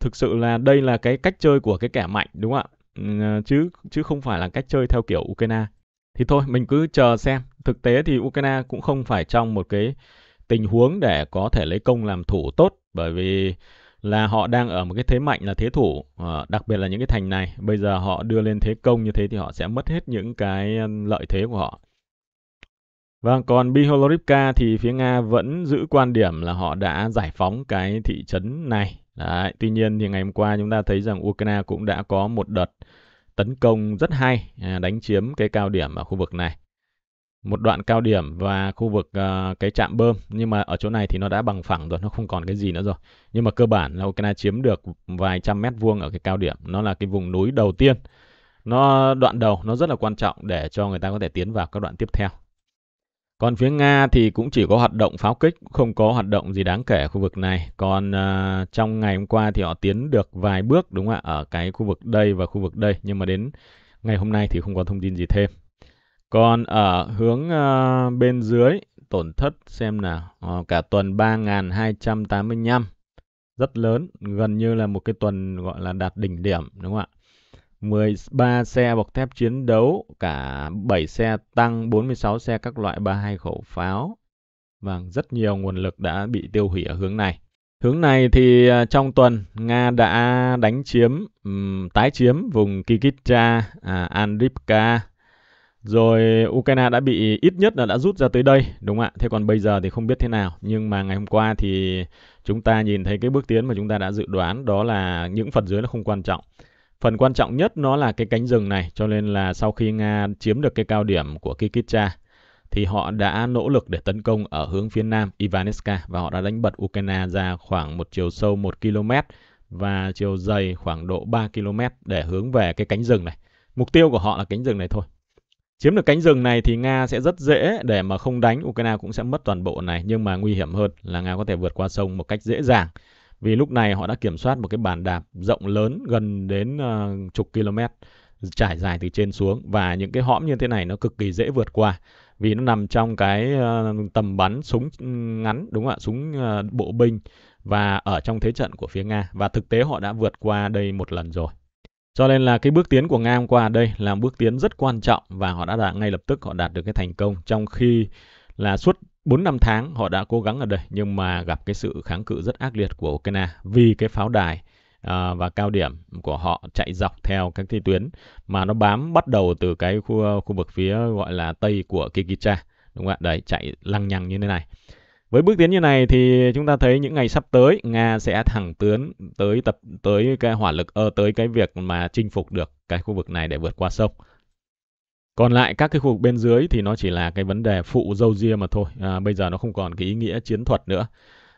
thực sự là đây là cái cách chơi của cái kẻ mạnh đúng không ạ ừ, ờ, chứ chứ không phải là cách chơi theo kiểu Ukraine thì thôi mình cứ chờ xem thực tế thì Ukraine cũng không phải trong một cái tình huống để có thể lấy công làm thủ tốt bởi vì là họ đang ở một cái thế mạnh là thế thủ ờ, đặc biệt là những cái thành này bây giờ họ đưa lên thế công như thế thì họ sẽ mất hết những cái lợi thế của họ Vâng, còn Biholorivka thì phía Nga vẫn giữ quan điểm là họ đã giải phóng cái thị trấn này. Đấy, tuy nhiên thì ngày hôm qua chúng ta thấy rằng Ukraine cũng đã có một đợt tấn công rất hay à, đánh chiếm cái cao điểm ở khu vực này. Một đoạn cao điểm và khu vực uh, cái trạm bơm nhưng mà ở chỗ này thì nó đã bằng phẳng rồi, nó không còn cái gì nữa rồi. Nhưng mà cơ bản là Ukraine chiếm được vài trăm mét vuông ở cái cao điểm, nó là cái vùng núi đầu tiên. Nó đoạn đầu nó rất là quan trọng để cho người ta có thể tiến vào các đoạn tiếp theo. Còn phía Nga thì cũng chỉ có hoạt động pháo kích, không có hoạt động gì đáng kể ở khu vực này. Còn uh, trong ngày hôm qua thì họ tiến được vài bước đúng không ạ, ở cái khu vực đây và khu vực đây. Nhưng mà đến ngày hôm nay thì không có thông tin gì thêm. Còn ở hướng uh, bên dưới, tổn thất xem nào, uh, cả tuần 3.285, rất lớn, gần như là một cái tuần gọi là đạt đỉnh điểm đúng không ạ. 13 xe bọc thép chiến đấu, cả 7 xe tăng, 46 xe các loại 32 khẩu pháo. và vâng, rất nhiều nguồn lực đã bị tiêu hủy ở hướng này. Hướng này thì à, trong tuần Nga đã đánh chiếm, tái chiếm vùng Kikitsa, à, Andripka. Rồi Ukraine đã bị ít nhất là đã rút ra tới đây, đúng không ạ? Thế còn bây giờ thì không biết thế nào. Nhưng mà ngày hôm qua thì chúng ta nhìn thấy cái bước tiến mà chúng ta đã dự đoán đó là những phần dưới nó không quan trọng. Phần quan trọng nhất nó là cái cánh rừng này, cho nên là sau khi Nga chiếm được cái cao điểm của Kikitcha, thì họ đã nỗ lực để tấn công ở hướng phía nam Ivanivka và họ đã đánh bật Ukraine ra khoảng một chiều sâu 1 km và chiều dày khoảng độ 3 km để hướng về cái cánh rừng này. Mục tiêu của họ là cánh rừng này thôi. Chiếm được cánh rừng này thì Nga sẽ rất dễ để mà không đánh Ukraine cũng sẽ mất toàn bộ này nhưng mà nguy hiểm hơn là Nga có thể vượt qua sông một cách dễ dàng vì lúc này họ đã kiểm soát một cái bàn đạp rộng lớn gần đến uh, chục km trải dài từ trên xuống và những cái hõm như thế này nó cực kỳ dễ vượt qua vì nó nằm trong cái uh, tầm bắn súng ngắn đúng không ạ súng uh, bộ binh và ở trong thế trận của phía Nga và thực tế họ đã vượt qua đây một lần rồi. Cho nên là cái bước tiến của Nga hôm qua đây là một bước tiến rất quan trọng và họ đã đạt ngay lập tức họ đạt được cái thành công trong khi là suốt 4 năm tháng họ đã cố gắng ở đây nhưng mà gặp cái sự kháng cự rất ác liệt của Ukraine vì cái pháo đài à, và cao điểm của họ chạy dọc theo các cái tuyến mà nó bám bắt đầu từ cái khu khu vực phía gọi là tây của Kikicha đúng không ạ? Đấy chạy lăng nhăng như thế này. Với bước tiến như này thì chúng ta thấy những ngày sắp tới Nga sẽ thẳng tiến tới tập tới cái hỏa lực ờ, tới cái việc mà chinh phục được cái khu vực này để vượt qua sông. Còn lại các cái khu vực bên dưới thì nó chỉ là cái vấn đề phụ dâu ria mà thôi. À, bây giờ nó không còn cái ý nghĩa chiến thuật nữa.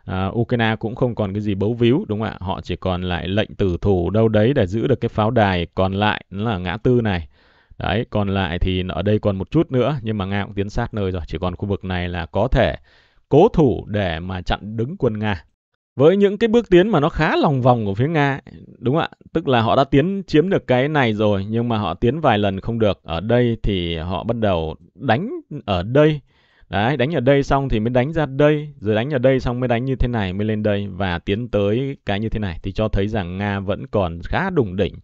À, Ukraine cũng không còn cái gì bấu víu đúng không ạ? Họ chỉ còn lại lệnh tử thủ đâu đấy để giữ được cái pháo đài còn lại là ngã tư này. Đấy, còn lại thì ở đây còn một chút nữa nhưng mà Nga cũng tiến sát nơi rồi, chỉ còn khu vực này là có thể cố thủ để mà chặn đứng quân Nga với những cái bước tiến mà nó khá lòng vòng của phía Nga, đúng ạ, tức là họ đã tiến chiếm được cái này rồi nhưng mà họ tiến vài lần không được. Ở đây thì họ bắt đầu đánh ở đây. Đấy, đánh ở đây xong thì mới đánh ra đây, rồi đánh ở đây xong mới đánh như thế này mới lên đây và tiến tới cái như thế này thì cho thấy rằng Nga vẫn còn khá đủng đỉnh.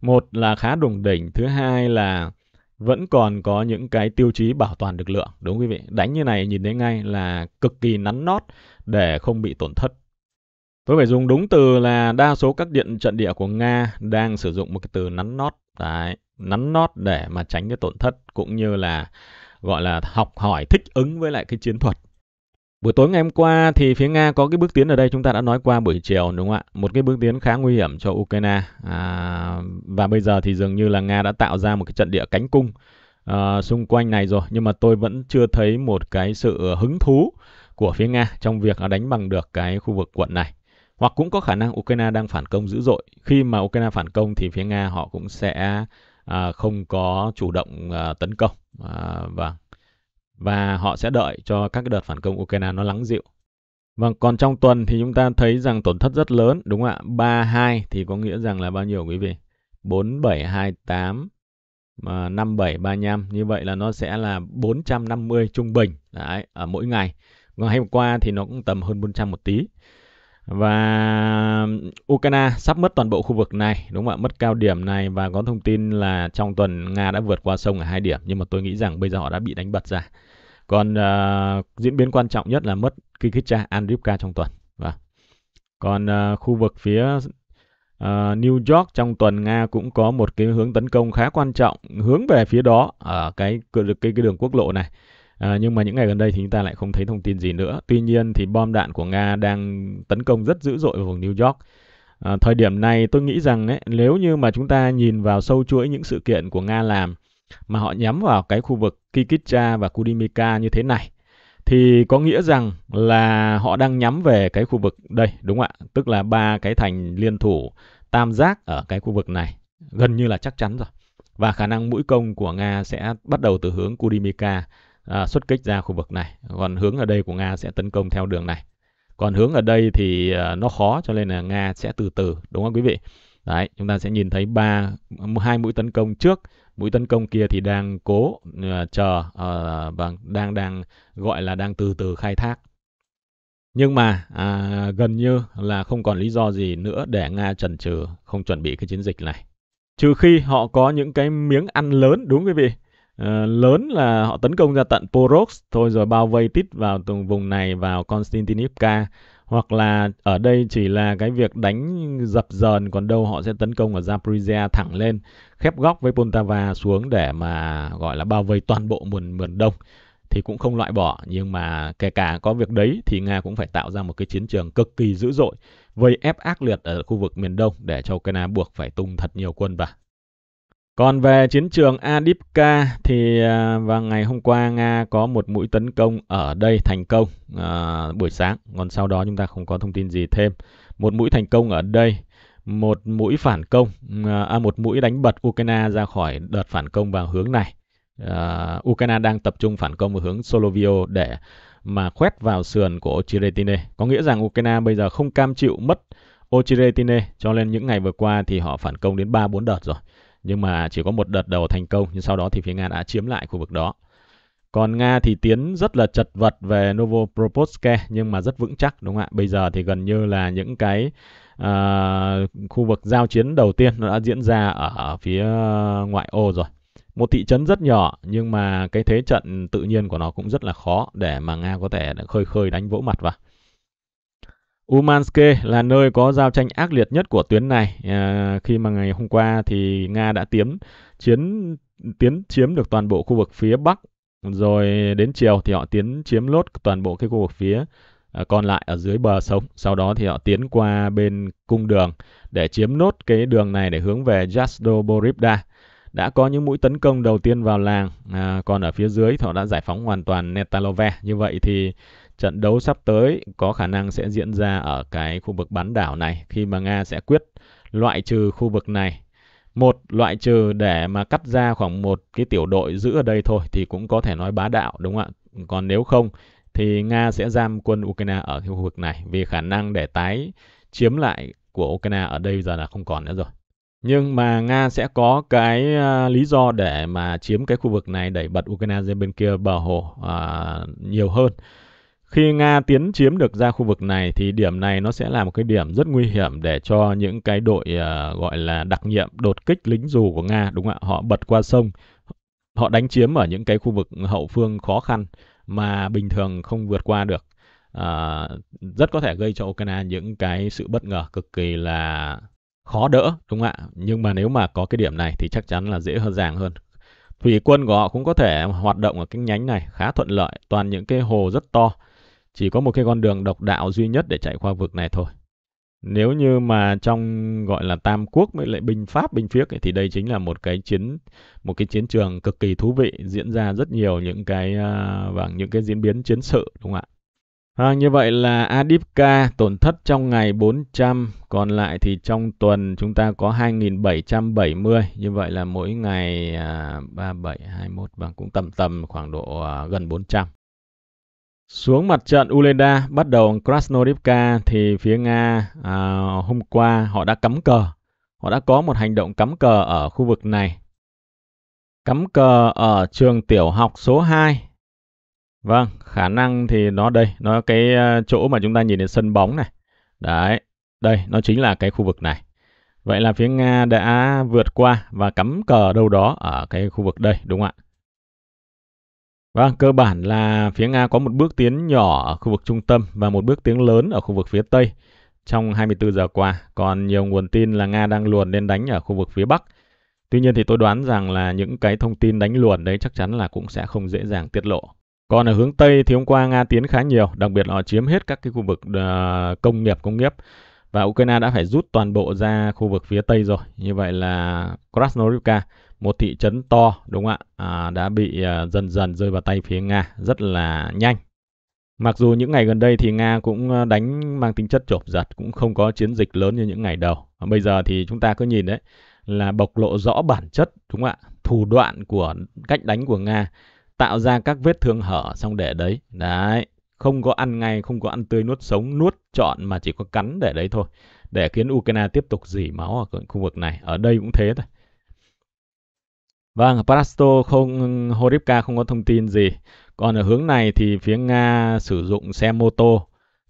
Một là khá đủng đỉnh, thứ hai là vẫn còn có những cái tiêu chí bảo toàn lực lượng, đúng không quý vị? Đánh như này nhìn thấy ngay là cực kỳ nắn nót để không bị tổn thất Tôi phải dùng đúng từ là đa số các điện trận địa của Nga đang sử dụng một cái từ nắn nót. Đấy, nắn nót để mà tránh cái tổn thất cũng như là gọi là học hỏi thích ứng với lại cái chiến thuật. Buổi tối ngày hôm qua thì phía Nga có cái bước tiến ở đây chúng ta đã nói qua buổi chiều đúng không ạ? Một cái bước tiến khá nguy hiểm cho Ukraine. À, và bây giờ thì dường như là Nga đã tạo ra một cái trận địa cánh cung à, xung quanh này rồi. Nhưng mà tôi vẫn chưa thấy một cái sự hứng thú của phía Nga trong việc đánh bằng được cái khu vực quận này. Hoặc cũng có khả năng Ukraine đang phản công dữ dội. Khi mà Ukraine phản công thì phía Nga họ cũng sẽ à, không có chủ động à, tấn công. À, và vâng. và họ sẽ đợi cho các cái đợt phản công Ukraine nó lắng dịu. Vâng, còn trong tuần thì chúng ta thấy rằng tổn thất rất lớn, đúng không ạ? 32 thì có nghĩa rằng là bao nhiêu quý vị? 4728 mà 5735 như vậy là nó sẽ là 450 trung bình đấy ở mỗi ngày. Ngày hôm qua thì nó cũng tầm hơn 400 một tí và Ukraine sắp mất toàn bộ khu vực này đúng không ạ mất cao điểm này và có thông tin là trong tuần Nga đã vượt qua sông ở hai điểm nhưng mà tôi nghĩ rằng bây giờ họ đã bị đánh bật ra còn uh, diễn biến quan trọng nhất là mất Kikitcha Andripka trong tuần và vâng. còn uh, khu vực phía Uh, New York trong tuần Nga cũng có một cái hướng tấn công khá quan trọng hướng về phía đó ở cái cái cái đường quốc lộ này À, nhưng mà những ngày gần đây thì chúng ta lại không thấy thông tin gì nữa. Tuy nhiên thì bom đạn của Nga đang tấn công rất dữ dội vào vùng New York. À, thời điểm này tôi nghĩ rằng ấy, nếu như mà chúng ta nhìn vào sâu chuỗi những sự kiện của Nga làm mà họ nhắm vào cái khu vực Kikitcha và Kudimika như thế này thì có nghĩa rằng là họ đang nhắm về cái khu vực đây đúng không ạ? Tức là ba cái thành liên thủ tam giác ở cái khu vực này gần như là chắc chắn rồi. Và khả năng mũi công của Nga sẽ bắt đầu từ hướng Kudimika à, xuất kích ra khu vực này còn hướng ở đây của nga sẽ tấn công theo đường này còn hướng ở đây thì à, nó khó cho nên là nga sẽ từ từ đúng không quý vị đấy chúng ta sẽ nhìn thấy ba hai mũi tấn công trước mũi tấn công kia thì đang cố uh, chờ uh, và đang đang gọi là đang từ từ khai thác nhưng mà à, gần như là không còn lý do gì nữa để nga trần trừ không chuẩn bị cái chiến dịch này trừ khi họ có những cái miếng ăn lớn đúng quý vị À, lớn là họ tấn công ra tận Poros thôi rồi bao vây tít vào từng vùng này vào Konstantinivka hoặc là ở đây chỉ là cái việc đánh dập dờn còn đâu họ sẽ tấn công ở Zaporizhia thẳng lên khép góc với Poltava xuống để mà gọi là bao vây toàn bộ miền miền đông thì cũng không loại bỏ nhưng mà kể cả có việc đấy thì Nga cũng phải tạo ra một cái chiến trường cực kỳ dữ dội vây ép ác liệt ở khu vực miền đông để cho Ukraine buộc phải tung thật nhiều quân vào. Còn về chiến trường Adipka thì à, vào ngày hôm qua Nga có một mũi tấn công ở đây thành công à, buổi sáng. Còn sau đó chúng ta không có thông tin gì thêm. Một mũi thành công ở đây, một mũi phản công, à, à một mũi đánh bật Ukraine ra khỏi đợt phản công vào hướng này. À, Ukraine đang tập trung phản công vào hướng Solovio để mà khoét vào sườn của Chiretine. Có nghĩa rằng Ukraine bây giờ không cam chịu mất Ochiretine cho nên những ngày vừa qua thì họ phản công đến 3-4 đợt rồi nhưng mà chỉ có một đợt đầu thành công nhưng sau đó thì phía Nga đã chiếm lại khu vực đó. Còn Nga thì tiến rất là chật vật về Novopropotske nhưng mà rất vững chắc đúng không ạ? Bây giờ thì gần như là những cái uh, khu vực giao chiến đầu tiên nó đã diễn ra ở phía ngoại ô rồi. Một thị trấn rất nhỏ nhưng mà cái thế trận tự nhiên của nó cũng rất là khó để mà Nga có thể khơi khơi đánh vỗ mặt vào. Umanske là nơi có giao tranh ác liệt nhất của tuyến này. À, khi mà ngày hôm qua thì Nga đã tiến chiến tiến chiếm được toàn bộ khu vực phía bắc, rồi đến chiều thì họ tiến chiếm lốt toàn bộ cái khu vực phía à, còn lại ở dưới bờ sông. Sau đó thì họ tiến qua bên cung đường để chiếm nốt cái đường này để hướng về Jasdoborivda. Đã có những mũi tấn công đầu tiên vào làng, à, còn ở phía dưới thì họ đã giải phóng hoàn toàn Netalove. Như vậy thì Trận đấu sắp tới có khả năng sẽ diễn ra ở cái khu vực bán đảo này khi mà Nga sẽ quyết loại trừ khu vực này. Một loại trừ để mà cắt ra khoảng một cái tiểu đội giữ ở đây thôi thì cũng có thể nói bá đạo đúng không ạ? Còn nếu không thì Nga sẽ giam quân Ukraine ở khu vực này vì khả năng để tái chiếm lại của Ukraine ở đây giờ là không còn nữa rồi. Nhưng mà Nga sẽ có cái uh, lý do để mà chiếm cái khu vực này đẩy bật Ukraine ra bên kia bờ hồ uh, nhiều hơn. Khi Nga tiến chiếm được ra khu vực này thì điểm này nó sẽ là một cái điểm rất nguy hiểm để cho những cái đội uh, gọi là đặc nhiệm đột kích lính dù của Nga đúng không ạ? Họ bật qua sông, họ đánh chiếm ở những cái khu vực hậu phương khó khăn mà bình thường không vượt qua được. À, rất có thể gây cho Ukraine những cái sự bất ngờ cực kỳ là khó đỡ đúng không ạ? Nhưng mà nếu mà có cái điểm này thì chắc chắn là dễ hơn dàng hơn. Thủy quân của họ cũng có thể hoạt động ở cái nhánh này khá thuận lợi, toàn những cái hồ rất to chỉ có một cái con đường độc đạo duy nhất để chạy qua vực này thôi. Nếu như mà trong gọi là Tam Quốc với lại binh Pháp, binh Phiếc ấy, thì đây chính là một cái chiến một cái chiến trường cực kỳ thú vị diễn ra rất nhiều những cái uh, à, và vâng, những cái diễn biến chiến sự đúng không ạ? À, như vậy là Adipka tổn thất trong ngày 400, còn lại thì trong tuần chúng ta có 2.770, như vậy là mỗi ngày à, 37, 21 và cũng tầm tầm khoảng độ à, gần 400. Xuống mặt trận Ulenda bắt đầu Krasnodivka thì phía Nga à, hôm qua họ đã cắm cờ. Họ đã có một hành động cắm cờ ở khu vực này. Cắm cờ ở trường tiểu học số 2. Vâng, khả năng thì nó đây, nó cái ờ, chỗ mà chúng ta nhìn đến sân bóng này. Đấy, đây, nó chính là cái khu vực này. Vậy là phía Nga đã vượt qua và cắm cờ đâu đó ở cái khu vực đây, đúng không ạ? Vâng, cơ bản là phía Nga có một bước tiến nhỏ ở khu vực trung tâm và một bước tiến lớn ở khu vực phía Tây trong 24 giờ qua. Còn nhiều nguồn tin là Nga đang luồn lên đánh ở khu vực phía Bắc. Tuy nhiên thì tôi đoán rằng là những cái thông tin đánh luồn đấy chắc chắn là cũng sẽ không dễ dàng tiết lộ. Còn ở hướng Tây thì hôm qua Nga tiến khá nhiều, đặc biệt là họ chiếm hết các cái khu vực ờ, công nghiệp công nghiệp và Ukraine đã phải rút toàn bộ ra khu vực phía Tây rồi. Như vậy là Krasnodar một thị trấn to đúng không ạ à, đã bị à, dần dần rơi vào tay phía Nga rất là nhanh. Mặc dù những ngày gần đây thì Nga cũng à, đánh mang tính chất chộp giật cũng không có chiến dịch lớn như những ngày đầu. À, bây giờ thì chúng ta cứ nhìn đấy là bộc lộ rõ bản chất đúng không ạ thủ đoạn của cách đánh của Nga tạo ra các vết thương hở xong để đấy đấy không có ăn ngay không có ăn tươi nuốt sống nuốt chọn mà chỉ có cắn để đấy thôi để khiến Ukraine tiếp tục dỉ máu ở khu vực này ở đây cũng thế thôi Vâng, Parasto không Horipka không có thông tin gì. Còn ở hướng này thì phía Nga sử dụng xe mô tô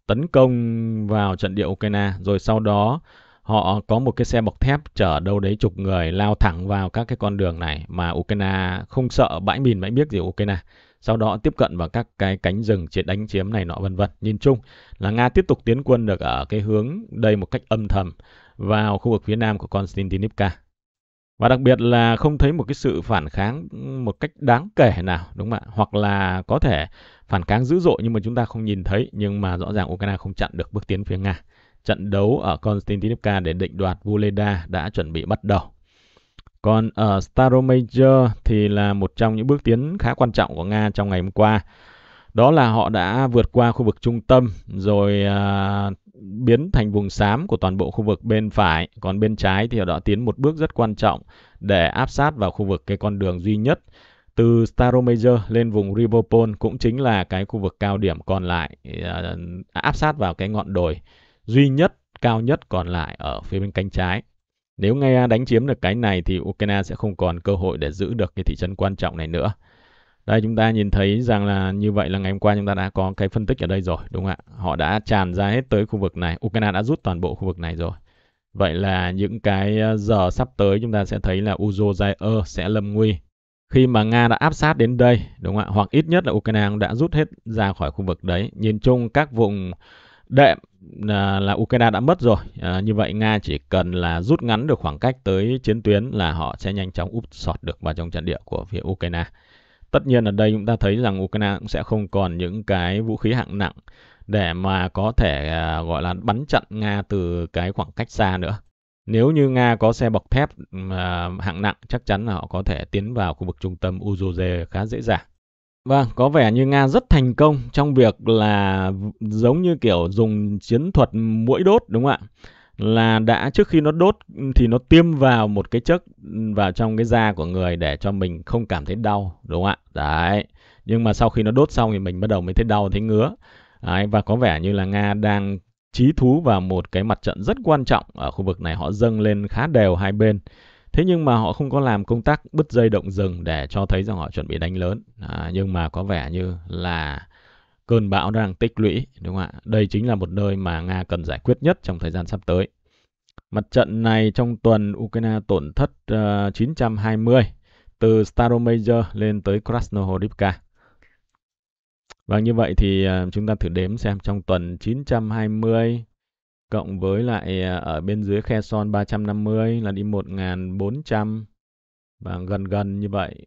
tấn công vào trận địa Ukraine rồi sau đó họ có một cái xe bọc thép chở đâu đấy chục người lao thẳng vào các cái con đường này mà Ukraine không sợ bãi mìn bãi biếc gì Ukraine. Sau đó tiếp cận vào các cái cánh rừng chiến đánh chiếm này nọ vân vân. Nhìn chung là Nga tiếp tục tiến quân được ở cái hướng đây một cách âm thầm vào khu vực phía nam của Konstantinivka. Và đặc biệt là không thấy một cái sự phản kháng một cách đáng kể nào, đúng không ạ? Hoặc là có thể phản kháng dữ dội nhưng mà chúng ta không nhìn thấy, nhưng mà rõ ràng Ukraine không chặn được bước tiến phía Nga. Trận đấu ở Konstantinivka để định đoạt Vuleda đã chuẩn bị bắt đầu. Còn ở Staromajor thì là một trong những bước tiến khá quan trọng của Nga trong ngày hôm qua. Đó là họ đã vượt qua khu vực trung tâm rồi uh, biến thành vùng xám của toàn bộ khu vực bên phải, còn bên trái thì họ đã tiến một bước rất quan trọng để áp sát vào khu vực cái con đường duy nhất từ Staromajor lên vùng Rivopol cũng chính là cái khu vực cao điểm còn lại à, áp sát vào cái ngọn đồi duy nhất cao nhất còn lại ở phía bên cánh trái. Nếu Nga đánh chiếm được cái này thì Ukraine sẽ không còn cơ hội để giữ được cái thị trấn quan trọng này nữa. Đây chúng ta nhìn thấy rằng là như vậy là ngày hôm qua chúng ta đã có cái phân tích ở đây rồi, đúng không ạ? Họ đã tràn ra hết tới khu vực này. Ukraine đã rút toàn bộ khu vực này rồi. Vậy là những cái ờ, giờ sắp tới chúng ta sẽ thấy là Uzozair sẽ lâm nguy. Khi mà Nga đã áp sát đến đây, đúng không ạ? Hoặc ít nhất là Ukraine cũng đã rút hết ra khỏi khu vực đấy. Nhìn chung các vùng đệm là, ờ, là Ukraine đã mất rồi. À, như vậy Nga chỉ cần là rút ngắn được khoảng cách tới chiến tuyến là họ sẽ nhanh chóng úp sọt được vào trong trận địa của phía Ukraine. Tất nhiên ở đây chúng ta thấy rằng Ukraine cũng sẽ không còn những cái vũ khí hạng nặng để mà có thể à, gọi là bắn chặn Nga từ cái khoảng cách xa nữa. Nếu như Nga có xe bọc thép à, hạng nặng, chắc chắn là họ có thể tiến vào khu vực trung tâm Uzoze khá dễ dàng. Vâng, có vẻ như Nga rất thành công trong việc là giống như kiểu dùng chiến thuật mũi đốt đúng không ạ? là đã trước khi nó đốt thì nó tiêm vào một cái chất vào trong cái da của người để cho mình không cảm thấy đau đúng không ạ đấy nhưng mà sau khi nó đốt xong thì mình bắt đầu mới thấy đau thấy ngứa đấy, và có vẻ như là nga đang trí thú vào một cái mặt trận rất quan trọng ở khu vực này họ dâng lên khá đều hai bên thế nhưng mà họ không có làm công tác bứt dây động rừng để cho thấy rằng họ chuẩn bị đánh lớn à, nhưng mà có vẻ như là cơn bão đang tích lũy đúng không ạ? Đây chính là một nơi mà Nga cần giải quyết nhất trong thời gian sắp tới. Mặt trận này trong tuần Ukraine tổn thất uh, ờ, 920 từ Staromajor lên tới Krasnohorivka. Và như vậy thì ờ, chúng ta thử đếm xem trong tuần 920 cộng với lại ờ, ở bên dưới Kherson 350 là đi 1400 và gần gần như vậy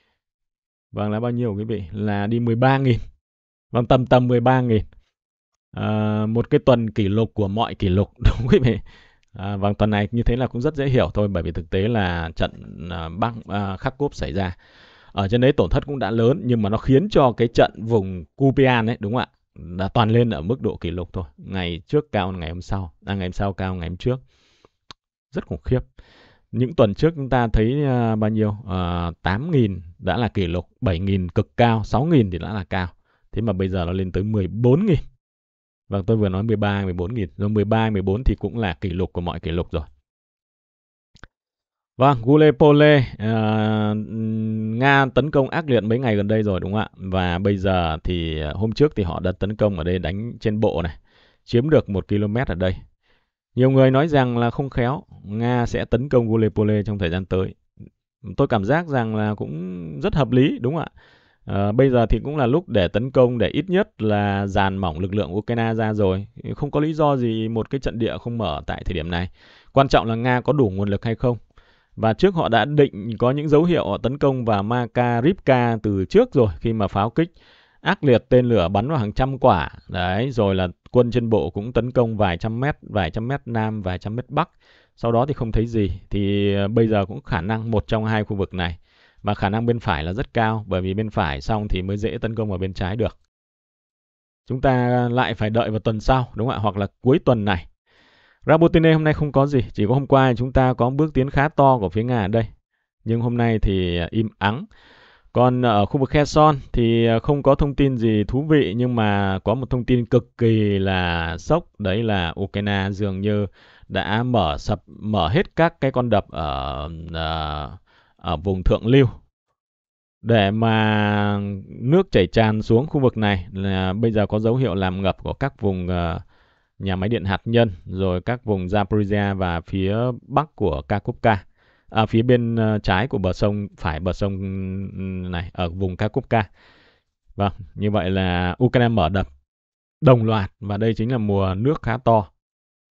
Vâng là bao nhiêu quý vị? Là đi 13.000. Vâng tầm tầm 13.000. À, một cái tuần kỷ lục của mọi kỷ lục đúng quý vị. À, vâng tuần này như thế là cũng rất dễ hiểu thôi bởi vì thực tế là trận à, băng à, khắc cốp xảy ra. Ở trên đấy tổn thất cũng đã lớn nhưng mà nó khiến cho cái trận vùng Kupian ấy đúng không ạ? Đã toàn lên ở mức độ kỷ lục thôi. Ngày trước cao ngày hôm sau, à, ngày hôm sau cao ngày hôm trước. Rất khủng khiếp những tuần trước chúng ta thấy uh, bao nhiêu? Uh, à, 8.000 đã là kỷ lục, 7.000 cực cao, 6.000 thì đã là cao. Thế mà bây giờ nó lên tới 14.000. Vâng, tôi vừa nói 13, 14.000. Rồi 13, 14 thì cũng là kỷ lục của mọi kỷ lục rồi. Vâng, Gule Pole, uh, Nga tấn công ác liệt mấy ngày gần đây rồi đúng không ạ? Và bây giờ thì hôm trước thì họ đã tấn công ở đây đánh trên bộ này, chiếm được một km ở đây. Nhiều người nói rằng là không khéo, Nga sẽ tấn công Gallipoli trong thời gian tới. Tôi cảm giác rằng là cũng rất hợp lý, đúng không ạ? À, bây giờ thì cũng là lúc để tấn công để ít nhất là dàn mỏng lực lượng Ukraine ra rồi. Không có lý do gì một cái trận địa không mở tại thời điểm này. Quan trọng là Nga có đủ nguồn lực hay không. Và trước họ đã định có những dấu hiệu tấn công vào Makarivka từ trước rồi khi mà pháo kích ác liệt tên lửa bắn vào hàng trăm quả đấy rồi là quân trên bộ cũng tấn công vài trăm mét vài trăm mét nam vài trăm mét bắc sau đó thì không thấy gì thì ờ, bây giờ cũng khả năng một trong hai khu vực này và khả năng bên phải là rất cao bởi vì bên phải xong thì mới dễ tấn công vào bên trái được chúng ta lại phải đợi vào tuần sau đúng không ạ hoặc là cuối tuần này Rabotine hôm nay không có gì chỉ có hôm qua chúng ta có bước tiến khá to của phía Nga ở đây nhưng hôm nay thì ờ, im ắng còn ờ, ở khu vực Kherson thì ờ, không có thông tin gì thú vị nhưng mà có một thông tin cực kỳ là sốc đấy là Ukraine dường như đã mở sập mở hết các cái con đập ở ở, ờ, ở vùng thượng lưu để mà nước chảy tràn xuống khu vực này là bây giờ có dấu hiệu làm ngập của các vùng nhà máy điện hạt nhân rồi các vùng Zaporizhia và phía bắc của Kakhovka à, phía bên ờ, trái của bờ sông phải bờ sông ừ, này ở vùng Kakupka. Vâng, như vậy là Ukraine mở đập đồng loạt và đây chính là mùa nước khá to.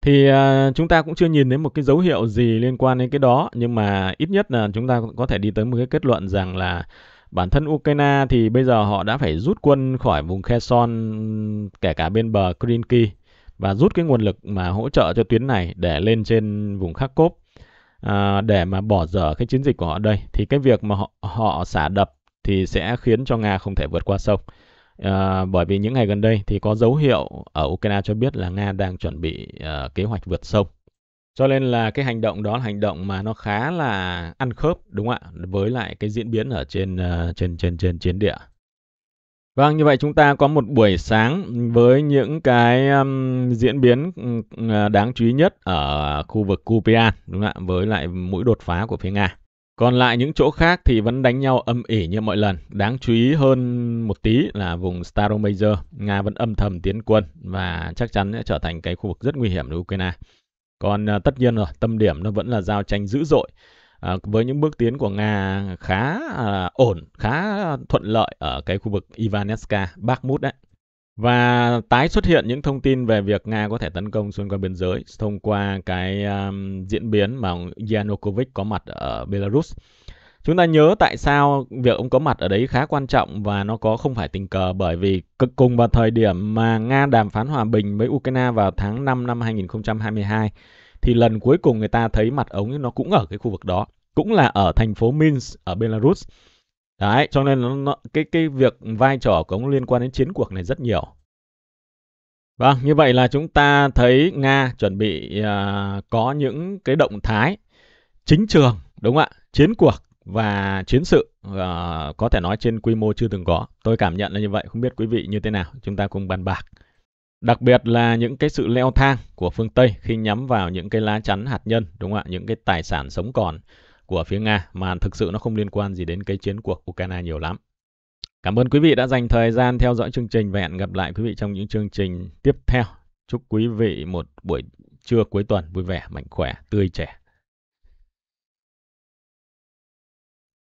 Thì ờ, chúng ta cũng chưa nhìn đến một cái dấu hiệu gì liên quan đến cái đó nhưng mà ít nhất là chúng ta có thể đi tới một cái kết luận rằng là bản thân Ukraine thì bây giờ họ đã phải rút quân khỏi vùng Kherson kể cả bên bờ Krinky và rút cái nguồn lực mà hỗ trợ cho tuyến này để lên trên vùng Kharkov Ờ, để mà bỏ dở cái chiến dịch của họ đây thì cái việc mà họ họ xả đập thì sẽ khiến cho Nga không thể vượt qua sông. À, bởi vì những ngày gần đây thì có dấu hiệu ở Ukraine cho biết là Nga đang chuẩn bị uh, kế hoạch vượt sông. Cho nên là cái hành động đó là hành động mà nó khá là ăn khớp đúng không ạ với lại cái diễn biến ở trên uh, trên trên trên chiến địa. Vâng, như vậy chúng ta có một buổi sáng với những cái um, diễn biến à, đáng chú ý nhất ở khu vực Kupia đúng không ạ? Với lại mũi đột phá của phía Nga. Còn lại những chỗ khác thì vẫn đánh nhau âm ỉ như mọi lần. Đáng chú ý hơn một tí là vùng Staromajor, Nga vẫn âm thầm tiến quân và chắc chắn sẽ trở thành cái khu vực rất nguy hiểm đối Ukraine. Còn uh, tất nhiên rồi, tâm điểm nó vẫn là giao tranh dữ dội À, với những bước tiến của Nga khá à, ổn, khá thuận lợi ở cái khu vực Ivanetska, Bakhmut đấy. Và tái xuất hiện những thông tin về việc Nga có thể tấn công xuyên qua biên giới thông qua cái um, diễn biến mà ông Yanukovych có mặt ở Belarus. Chúng ta nhớ tại sao việc ông có mặt ở đấy khá quan trọng và nó có không phải tình cờ bởi vì cực cùng vào thời điểm mà Nga đàm phán hòa bình với Ukraine vào tháng 5 năm 2022 thì lần cuối cùng người ta thấy mặt ống nó cũng ở cái khu vực đó cũng là ở thành phố Minsk ở Belarus đấy cho nên nó, nó cái cái việc vai trò của ông liên quan đến chiến cuộc này rất nhiều vâng như vậy là chúng ta thấy nga chuẩn bị uh, có những cái động thái chính trường đúng không ạ chiến cuộc và chiến sự uh, có thể nói trên quy mô chưa từng có tôi cảm nhận là như vậy không biết quý vị như thế nào chúng ta cùng bàn bạc Đặc biệt là những cái sự leo thang của phương Tây khi nhắm vào những cái lá chắn hạt nhân, đúng không ạ? Những cái tài sản sống còn của phía Nga mà thực sự nó không liên quan gì đến cái chiến cuộc Ukraine nhiều lắm. Cảm ơn quý vị đã dành thời gian theo dõi chương trình và hẹn gặp lại quý vị trong những chương trình tiếp theo. Chúc quý vị một buổi trưa cuối tuần vui vẻ, mạnh khỏe, tươi trẻ.